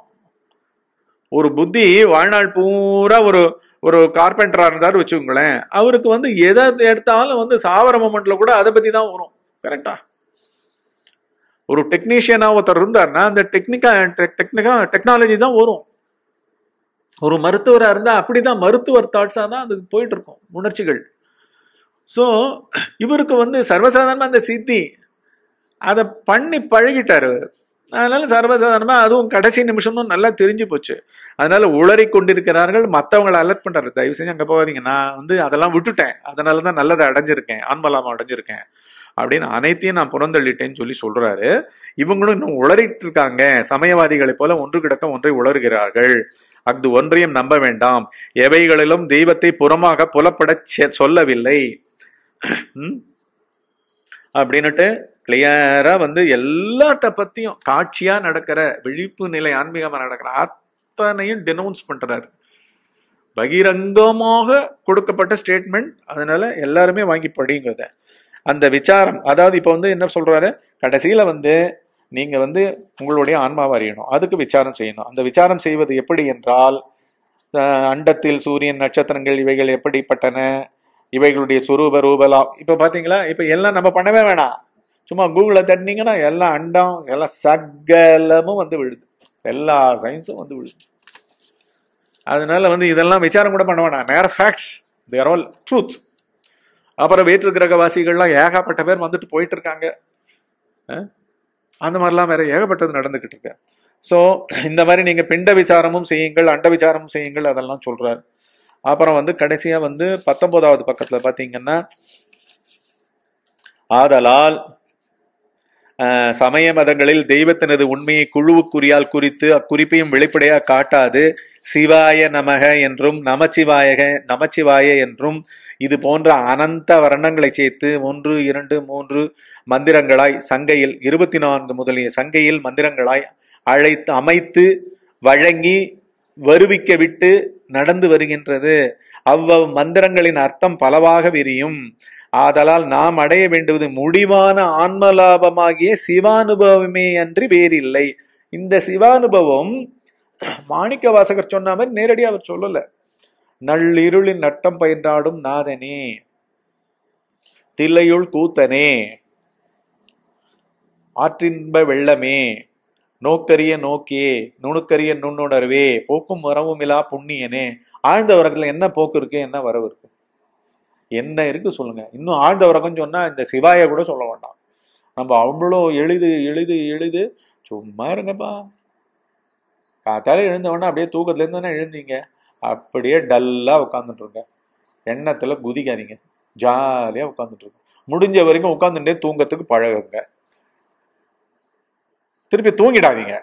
S1: ஒரு புத்தி வாழ்நாள் பூரா ஒரு ஒரு கார்பெண்டரா இருந்தாரு வச்சுக்கோங்களேன் அவருக்கு வந்து எதை எடுத்தாலும் வந்து சாவர மூமெண்ட்ல கூட அதை பத்தி தான் வரும் கரெக்டா ஒரு டெக்னீஷியனா ஒருத்தர் இருந்தாருன்னா அந்த டெக்னிக்கா டெக்னிக்கா டெக்னாலஜி தான் வரும் ஒரு மருத்துவராக இருந்தால் அப்படி தான் மருத்துவர் தாட்ஸாக தான் அது போயிட்டு இருக்கும் உணர்ச்சிகள் ஸோ இவருக்கு வந்து சர்வசாதாரணமாக அந்த சித்தி அதை பண்ணி பழகிட்டார் அதனால சர்வசாதாரணமாக அதுவும் கடைசி நிமிஷமும் நல்லா தெரிஞ்சு போச்சு அதனால உளறி கொண்டிருக்கிறார்கள் மற்றவங்களை அலர்ட் பண்ணுறாரு தயவு செஞ்சு அங்கே போகாதீங்க நான் வந்து அதெல்லாம் விட்டுட்டேன் அதனால தான் நல்லதை அடைஞ்சிருக்கேன் ஆன்மலாமம் அடைஞ்சிருக்கேன் அப்படின்னு அனைத்தையும் நான் புறந்தள்ளிட்டேன்னு சொல்லி சொல்றாரு இவங்களும் இன்னும் உளறிட்டு இருக்காங்க சமயவாதிகளைப் போல ஒன்று கிடக்க ஒன்றை உளறுகிறார்கள் அஃது ஒன்றையும் நம்ப வேண்டாம் எவைகளிலும் தெய்வத்தை புறமாக புலப்பட சொல்லவில்லை அப்படின்னுட்டு கிளியரா வந்து எல்லாத்த பத்தியும் காட்சியா நடக்கிற விழிப்பு நிலை ஆன்மீகமா நடக்கிற அத்தனையும் டினவுன்ஸ் பண்றாரு பகிரங்கமாக கொடுக்கப்பட்ட ஸ்டேட்மெண்ட் அதனால எல்லாருமே வாங்கி படிங்கிறத அந்த விசாரம் அதாவது இப்போ வந்து என்ன சொல்றாரு கடைசியில வந்து நீங்க வந்து உங்களுடைய ஆன்மாவை அறியணும் அதுக்கு விசாரம் செய்யணும் அந்த விசாரம் செய்வது எப்படி என்றால் அண்டத்தில் சூரியன் நட்சத்திரங்கள் இவைகள் எப்படிப்பட்டன இவைகளுடைய சுரூப ரூபலாம் இப்போ பார்த்தீங்களா இப்போ எல்லாம் நம்ம பண்ணவே வேணாம் சும்மா கூகுளில் தட்டினீங்கன்னா எல்லாம் அண்டம் எல்லாம் சகலமும் வந்து விழுது எல்லா சயின்ஸும் வந்து விழுது அதனால வந்து இதெல்லாம் விசாரம் கூட பண்ண வேணாம் நேர ஃபேக்ட்ஸ் தேர் ஆல் ட்ரூத் அப்புறம் வேற்று கிரகவாசிகள்லாம் ஏகப்பட்ட பேர் வந்துட்டு போயிட்டு இருக்காங்க அந்த மாதிரிலாம் வேற ஏகப்பட்டது நடந்துகிட்டு இருக்கு ஸோ இந்த மாதிரி நீங்கள் பிண்ட விசாரமும் செய்யுங்கள் அண்ட விசாரமும் செய்யுங்கள் அதெல்லாம் சொல்கிறார் அப்புறம் வந்து கடைசியாக வந்து பத்தொன்பதாவது பக்கத்தில் பார்த்தீங்கன்னா ஆதலால் சமய மதங்களில் தெய்வத்தினது உண்மையை குழுவுக்குரியால் குறித்து அக்குறிப்பையும் வெளிப்படையாக காட்டாது சிவாய நமக என்றும் நமச்சிவாயக நமச்சிவாய என்றும் இது போன்ற அனந்த வர்ணங்களை சேர்த்து ஒன்று இரண்டு மூன்று மந்திரங்களாய் சங்கையில் இருபத்தி நான்கு முதலிய சங்கையில் மந்திரங்களாய் அழைத்து அமைத்து வழங்கி வருவிக்க விட்டு நடந்து வருகின்றது அவ்வவ் மந்திரங்களின் அர்த்தம் பலவாக விரியும் ஆதலால் நாம் அடைய வேண்டுவது முடிவான ஆன்ம லாபமாகிய சிவானுபவமே அன்றி வேறில்லை இந்த சிவானுபவம் மாணிக்க வாசகர் சொன்ன மாதிரி நேரடியாக அவர் சொல்லல நள்ளிருளின் நட்டம் பயின்றாடும் நாதனே தில்லையுள் கூத்தனே ஆற்றின்ப வெள்ளமே நோக்கரிய நோக்கியே நுணுக்கரிய நுண்ணுணர்வே போக்கும் வரவும் இல்லா புண்ணியனே ஆழ்ந்த வரத்துல என்ன போக்கு இருக்கு என்ன வரவு இருக்கு என்ன இருக்கு சொல்லுங்க இன்னும் ஆழ்ந்த வரகம் சொன்னா இந்த சிவாய கூட சொல்ல வேண்டாம் நம்ம அவ்வளோ எளிது எளிது எழுது சும்மா இருங்கப்பா காத்தால எழுந்தவொடனே அப்படியே தூக்கத்துலேருந்து தானே எழுந்தீங்க அப்படியே டல்லாக இருக்க எண்ணத்தில் குதிக்காதீங்க ஜாலியாக உட்காந்துட்ருங்க முடிஞ்ச வரைக்கும் உட்காந்துட்டே தூங்கத்துக்கு பழகுங்க திருப்பி தூங்கிடாதீங்க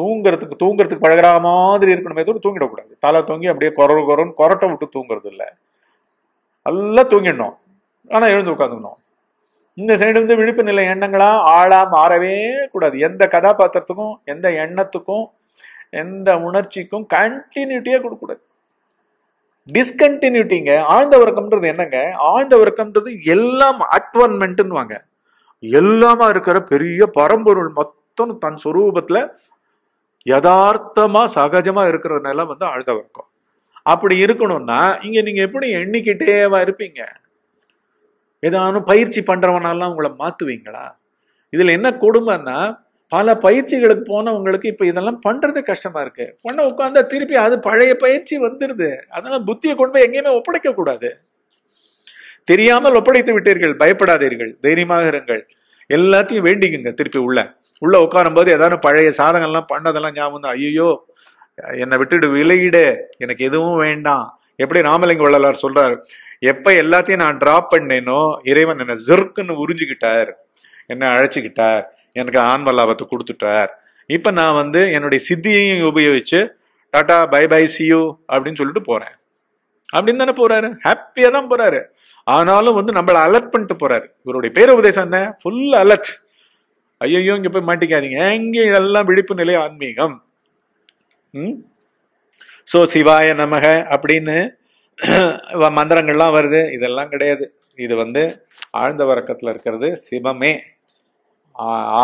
S1: தூங்குறதுக்கு தூங்குறதுக்கு பழகிற மாதிரி இருக்கணுமே தூரம் தூங்கிடக்கூடாது தலை தூங்கி அப்படியே குரல் குரன்னு கொரட்டை விட்டு தூங்குறது இல்லை நல்லா தூங்கிடணும் ஆனால் எழுந்து உட்காந்துக்கணும் இந்த சைடு வந்து விழிப்பு நிலை எண்ணங்களா ஆளா மாறவே கூடாது எந்த கதாபாத்திரத்துக்கும் எந்த எண்ணத்துக்கும் எந்த உணர்ச்சிக்கும் கண்டினியூட்டியே கொடுக்கக்கூடாது டிஸ்கண்டினியூட்டிங்க ஆழ்ந்த உறக்கம்ன்றது என்னங்க ஆழ்ந்த உறக்கம்ன்றது எல்லாம் வாங்க எல்லாமா இருக்கிற பெரிய பரம்பொருள் மொத்த மொத்தம் தன் சுரூபத்துல யதார்த்தமா சகஜமா இருக்கிறதுனால வந்து அழுதவர்க்கம் அப்படி இருக்கணும்னா இங்க நீங்க எப்படி எண்ணிக்கிட்டேவா இருப்பீங்க ஏதானும் பயிற்சி பண்றவனாலாம் உங்களை மாத்துவீங்களா இதுல என்ன கொடுமைன்னா பல பயிற்சிகளுக்கு போனவங்களுக்கு இப்ப இதெல்லாம் பண்றது கஷ்டமா இருக்கு பொண்ணை உட்காந்தா திருப்பி அது பழைய பயிற்சி வந்துருது அதனால புத்தியை கொண்டு போய் எங்கேயுமே ஒப்படைக்க கூடாது தெரியாமல் ஒப்படைத்து விட்டீர்கள் பயப்படாதீர்கள் தைரியமாக இருங்கள் எல்லாத்தையும் வேண்டிக்குங்க திருப்பி உள்ள உள்ள உட்காரும்போது ஏதாவது பழைய சாதங்கள்லாம் பண்ணதெல்லாம் ஞாபகம் தான் ஐயோ என்னை விட்டுட்டு விலையிடு எனக்கு எதுவும் வேண்டாம் எப்படி ராமலிங்க வள்ளலார் சொல்றாரு எப்ப எல்லாத்தையும் நான் டிராப் பண்ணேனோ இறைவன் என்னை ஜிர்க்குன்னு உறிஞ்சுக்கிட்டார் என்னை அழைச்சிக்கிட்டார் எனக்கு ஆன்ம லாபத்தை கொடுத்துட்டார் இப்ப நான் வந்து என்னுடைய சித்தியையும் உபயோகிச்சு டாட்டா பை பை சியூ அப்படின்னு சொல்லிட்டு போறேன் அப்படின்னு தானே போறாரு ஹாப்பியா தான் போறாரு ஆனாலும் வந்து நம்மளை அலர்ட் பண்ணிட்டு போறாரு இவருடைய பேர உபதேசம் என்ன ஃபுல் அலர்ட் ஐயோ இங்க போய் மாட்டிக்காதீங்க எங்க இதெல்லாம் விழிப்பு நிலை ஆன்மீகம் ம் சோ சிவாய நமக அப்படின்னு மந்திரங்கள்லாம் வருது இதெல்லாம் கிடையாது இது வந்து ஆழ்ந்த வரக்கத்துல இருக்கிறது சிவமே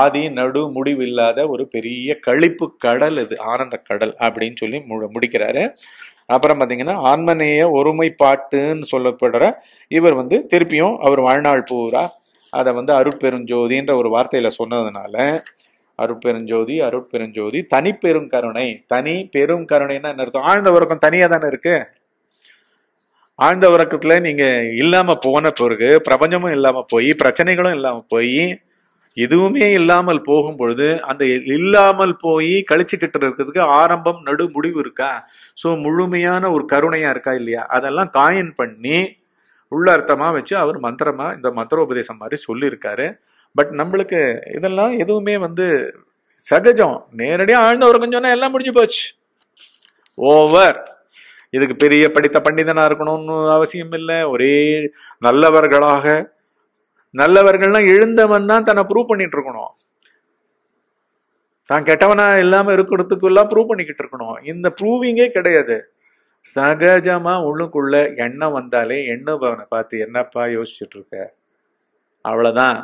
S1: ஆதி நடு முடிவு இல்லாத ஒரு பெரிய கழிப்பு கடல் இது ஆனந்த கடல் அப்படின்னு சொல்லி முடிக்கிறாரு அப்புறம் பார்த்தீங்கன்னா ஆன்மநேய ஒருமைப்பாட்டுன்னு சொல்லப்படுற இவர் வந்து திருப்பியும் அவர் வாழ்நாள் பூரா அதை வந்து அருட்பெருஞ்சோதின்ற ஒரு வார்த்தையில் சொன்னதுனால அருட்பெருஞ்சோதி அருட்பெருஞ்சோதி தனி பெரும் கருணை தனி பெரும் கருணைன்னா என்ன அர்த்தம் ஆழ்ந்த உறக்கம் தனியாக தானே இருக்கு ஆழ்ந்த உறக்கத்தில் நீங்கள் இல்லாமல் போன பிறகு பிரபஞ்சமும் இல்லாமல் போய் பிரச்சனைகளும் இல்லாமல் போய் எதுவுமே இல்லாமல் போகும் பொழுது அந்த இல்லாமல் போய் கழிச்சுக்கிட்டு இருக்கிறதுக்கு ஆரம்பம் நடு முடிவு இருக்கா ஸோ முழுமையான ஒரு கருணையா இருக்கா இல்லையா அதெல்லாம் காயின் பண்ணி உள்ள அர்த்தமா வச்சு அவர் மந்திரமா இந்த மந்திரோபதேசம் மாதிரி சொல்லியிருக்காரு பட் நம்மளுக்கு இதெல்லாம் எதுவுமே வந்து சகஜம் நேரடியாக ஆழ்ந்த ஒரு கொஞ்சம்னா எல்லாம் முடிஞ்சு போச்சு ஓவர் இதுக்கு பெரிய படித்த பண்டிதனா இருக்கணும்னு அவசியம் இல்லை ஒரே நல்லவர்களாக நல்லவர்கள்லாம் எழுந்தவன் தான் தன்னை ப்ரூவ் பண்ணிட்டு இருக்கணும் தான் கெட்டவனா இல்லாம இருக்கிறதுக்குலாம் ப்ரூவ் பண்ணிக்கிட்டு இருக்கணும் இந்த ப்ரூவிங்கே கிடையாது சகஜமா உள்ளுக்குள்ள எண்ணம் வந்தாலே எண்ணுபவனை பார்த்து என்னப்பா யோசிச்சுட்டு இருக்க அவ்வளவுதான்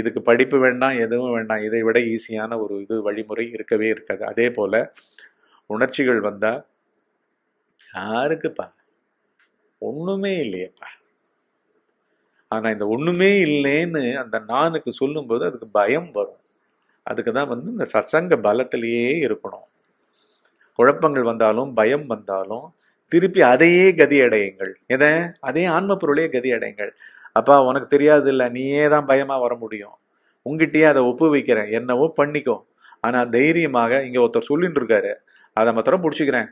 S1: இதுக்கு படிப்பு வேண்டாம் எதுவும் வேண்டாம் இதை விட ஈஸியான ஒரு இது வழிமுறை இருக்கவே இருக்காது அதே போல உணர்ச்சிகள் வந்தா யாருக்குப்பா ஒண்ணுமே இல்லையப்பா ஆனால் இந்த ஒன்றுமே இல்லைன்னு அந்த நானுக்கு சொல்லும்போது அதுக்கு பயம் வரும் அதுக்கு தான் வந்து இந்த சத்சங்க பலத்திலேயே இருக்கணும் குழப்பங்கள் வந்தாலும் பயம் வந்தாலும் திருப்பி அதையே கதி அடையுங்கள் எதை அதே ஆன்ம பொருளையே கதி அடையுங்கள் அப்பா உனக்கு தெரியாது இல்லை நீயே தான் பயமாக வர முடியும் உங்ககிட்டயே அதை ஒப்பு வைக்கிறேன் என்னவோ பண்ணிக்கோ ஆனால் தைரியமாக இங்கே ஒருத்தர் சொல்லிட்டு இருக்காரு அதை மாத்திரம் பிடிச்சிக்கிறேன்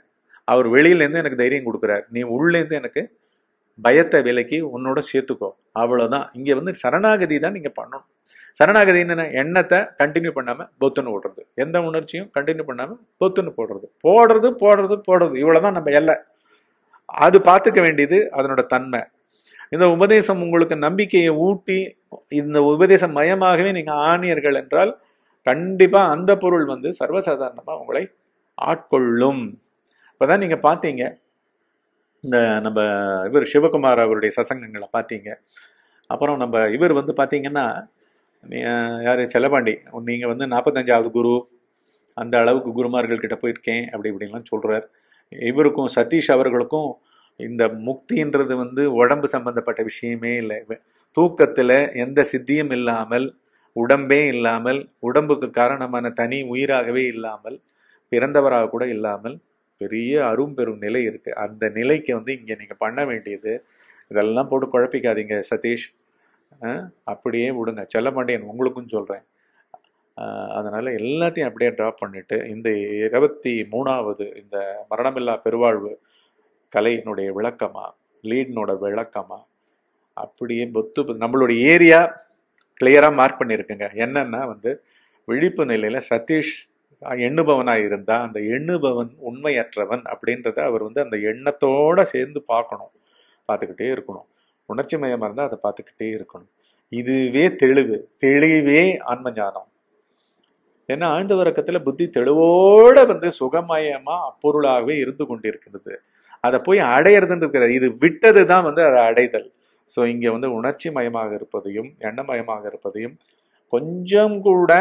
S1: அவர் வெளியிலேருந்து எனக்கு தைரியம் கொடுக்குறார் நீ உள்ளேருந்து எனக்கு பயத்தை விலக்கி உன்னோட சேர்த்துக்கோ அவ்வளோதான் இங்கே வந்து சரணாகதி தான் நீங்கள் பண்ணணும் சரணாகதி என்னென்ன எண்ணத்தை கண்டினியூ பண்ணாமல் பொத்துன்னு ஓடுறது எந்த உணர்ச்சியும் கண்டினியூ பண்ணாமல் பொத்துன்னு போடுறது போடுறது போடுறது போடுறது இவ்வளோ தான் நம்ம எல்லை அது பார்த்துக்க வேண்டியது அதனோட தன்மை இந்த உபதேசம் உங்களுக்கு நம்பிக்கையை ஊட்டி இந்த உபதேசம் மயமாகவே நீங்கள் ஆணியர்கள் என்றால் கண்டிப்பாக அந்த பொருள் வந்து சர்வசாதாரணமாக உங்களை ஆட்கொள்ளும் இப்போ தான் நீங்கள் பார்த்தீங்க இந்த நம்ம இவர் சிவகுமார் அவருடைய சசங்கங்களை பார்த்தீங்க அப்புறம் நம்ம இவர் வந்து பார்த்தீங்கன்னா யார் செல்லபாண்டி நீங்கள் வந்து நாற்பத்தஞ்சாவது குரு அந்த அளவுக்கு குருமார்கள் கிட்ட போயிருக்கேன் அப்படி இப்படின்லாம் சொல்கிறார் இவருக்கும் சதீஷ் அவர்களுக்கும் இந்த முக்தின்றது வந்து உடம்பு சம்பந்தப்பட்ட விஷயமே இல்லை தூக்கத்தில் எந்த சித்தியும் இல்லாமல் உடம்பே இல்லாமல் உடம்புக்கு காரணமான தனி உயிராகவே இல்லாமல் பிறந்தவராக கூட இல்லாமல் பெரிய அரும்பெரும் நிலை இருக்குது அந்த நிலைக்கு வந்து இங்கே நீங்கள் பண்ண வேண்டியது இதெல்லாம் போட்டு குழப்பிக்காதீங்க சதீஷ் அப்படியே விடுங்க செல்லமாண்டியன் உங்களுக்கும் சொல்கிறேன் அதனால் எல்லாத்தையும் அப்படியே ட்ராப் பண்ணிவிட்டு இந்த இருபத்தி மூணாவது இந்த மரணமில்லா பெருவாழ்வு கலையினுடைய விளக்கமாக லீடினோட விளக்கமாக அப்படியே பொத்து நம்மளுடைய ஏரியா கிளியராக மார்க் பண்ணியிருக்குங்க என்னென்னா வந்து விழிப்பு நிலையில் சதீஷ் எண்ணுபவனாக இருந்தால் அந்த எண்ணுபவன் உண்மையற்றவன் அப்படின்றத அவர் வந்து அந்த எண்ணத்தோடு சேர்ந்து பார்க்கணும் பார்த்துக்கிட்டே இருக்கணும் உணர்ச்சி மயமாக இருந்தால் அதை பார்த்துக்கிட்டே இருக்கணும் இதுவே தெளிவு தெளிவே ஆன்மஞானம் ஏன்னா ஆழ்ந்த வரக்கத்தில் புத்தி தெளிவோடு வந்து சுகமயமாக அப்பொருளாகவே இருந்து கொண்டிருக்கிறது அதை போய் அடையிறதுன்னு இருக்கிறது இது விட்டது தான் வந்து அதை அடைதல் ஸோ இங்கே வந்து உணர்ச்சி மயமாக இருப்பதையும் எண்ணமயமாக இருப்பதையும் கொஞ்சம் கூட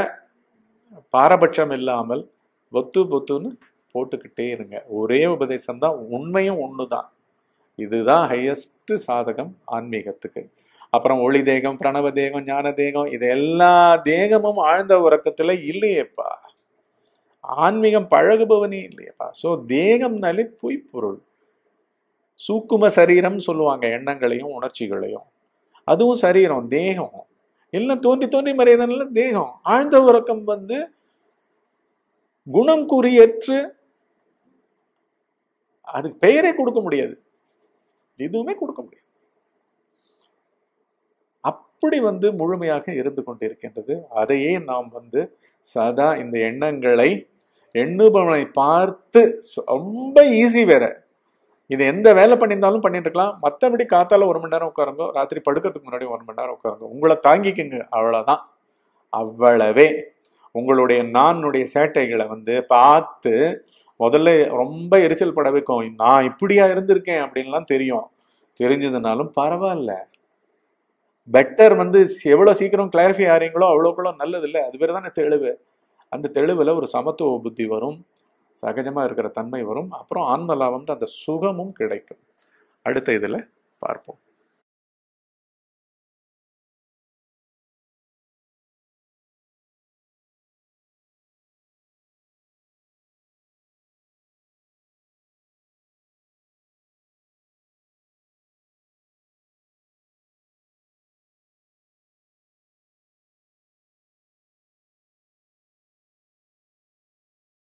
S1: பாரபட்சம் இல்லாமல் பொத்து பொத்துன்னு போட்டுக்கிட்டே இருங்க ஒரே உபதேசம் தான் உண்மையும் ஒன்று தான் இதுதான் ஹையஸ்ட் சாதகம் ஆன்மீகத்துக்கு அப்புறம் ஒளி தேகம் பிரணவ தேகம் ஞான தேகம் இது எல்லா தேகமும் ஆழ்ந்த உறக்கத்தில் இல்லையேப்பா ஆன்மீகம் பழகுபவனே இல்லையப்பா ஸோ தேகம்னாலே பொய்ப்பொருள் சூக்கும சரீரம் சொல்லுவாங்க எண்ணங்களையும் உணர்ச்சிகளையும் அதுவும் சரீரம் தேகம் எல்லாம் தோன்றி தோன்றி மறையதனால தேகம் ஆழ்ந்த உறக்கம் வந்து குணம் குறியற்று அதுக்கு பெயரே கொடுக்க முடியாது எதுவுமே கொடுக்க முடியாது அப்படி வந்து முழுமையாக இருந்து கொண்டிருக்கின்றது அதையே நாம் வந்து சதா இந்த எண்ணங்களை எண்ணுபவனை பார்த்து ரொம்ப ஈஸி வேற இது எந்த வேலை பண்ணியிருந்தாலும் பண்ணிட்டு இருக்கலாம் மற்றபடி காத்தால ஒரு மணி நேரம் உட்காருங்க ராத்திரி படுக்கிறதுக்கு முன்னாடி ஒரு மணி நேரம் உட்காருங்க உங்களை தாங்கிக்குங்க அவ்வளோதான் அவ்வளவே உங்களுடைய நானுடைய சேட்டைகளை வந்து பார்த்து முதல்ல ரொம்ப எரிச்சல் பட வைக்கும் நான் இப்படியா இருந்திருக்கேன் அப்படின்லாம் தெரியும் தெரிஞ்சதுனாலும் பரவாயில்ல பெட்டர் வந்து எவ்வளோ சீக்கிரம் கிளாரிஃபை ஆகிறீங்களோ அவ்வளோக்குள்ள நல்லது இல்லை அது பேர் தானே தெளிவு அந்த தெளிவில் ஒரு சமத்துவ புத்தி வரும் சகஜமாக இருக்கிற தன்மை வரும் அப்புறம் ஆன்ம அந்த சுகமும் கிடைக்கும் அடுத்த இதில் பார்ப்போம்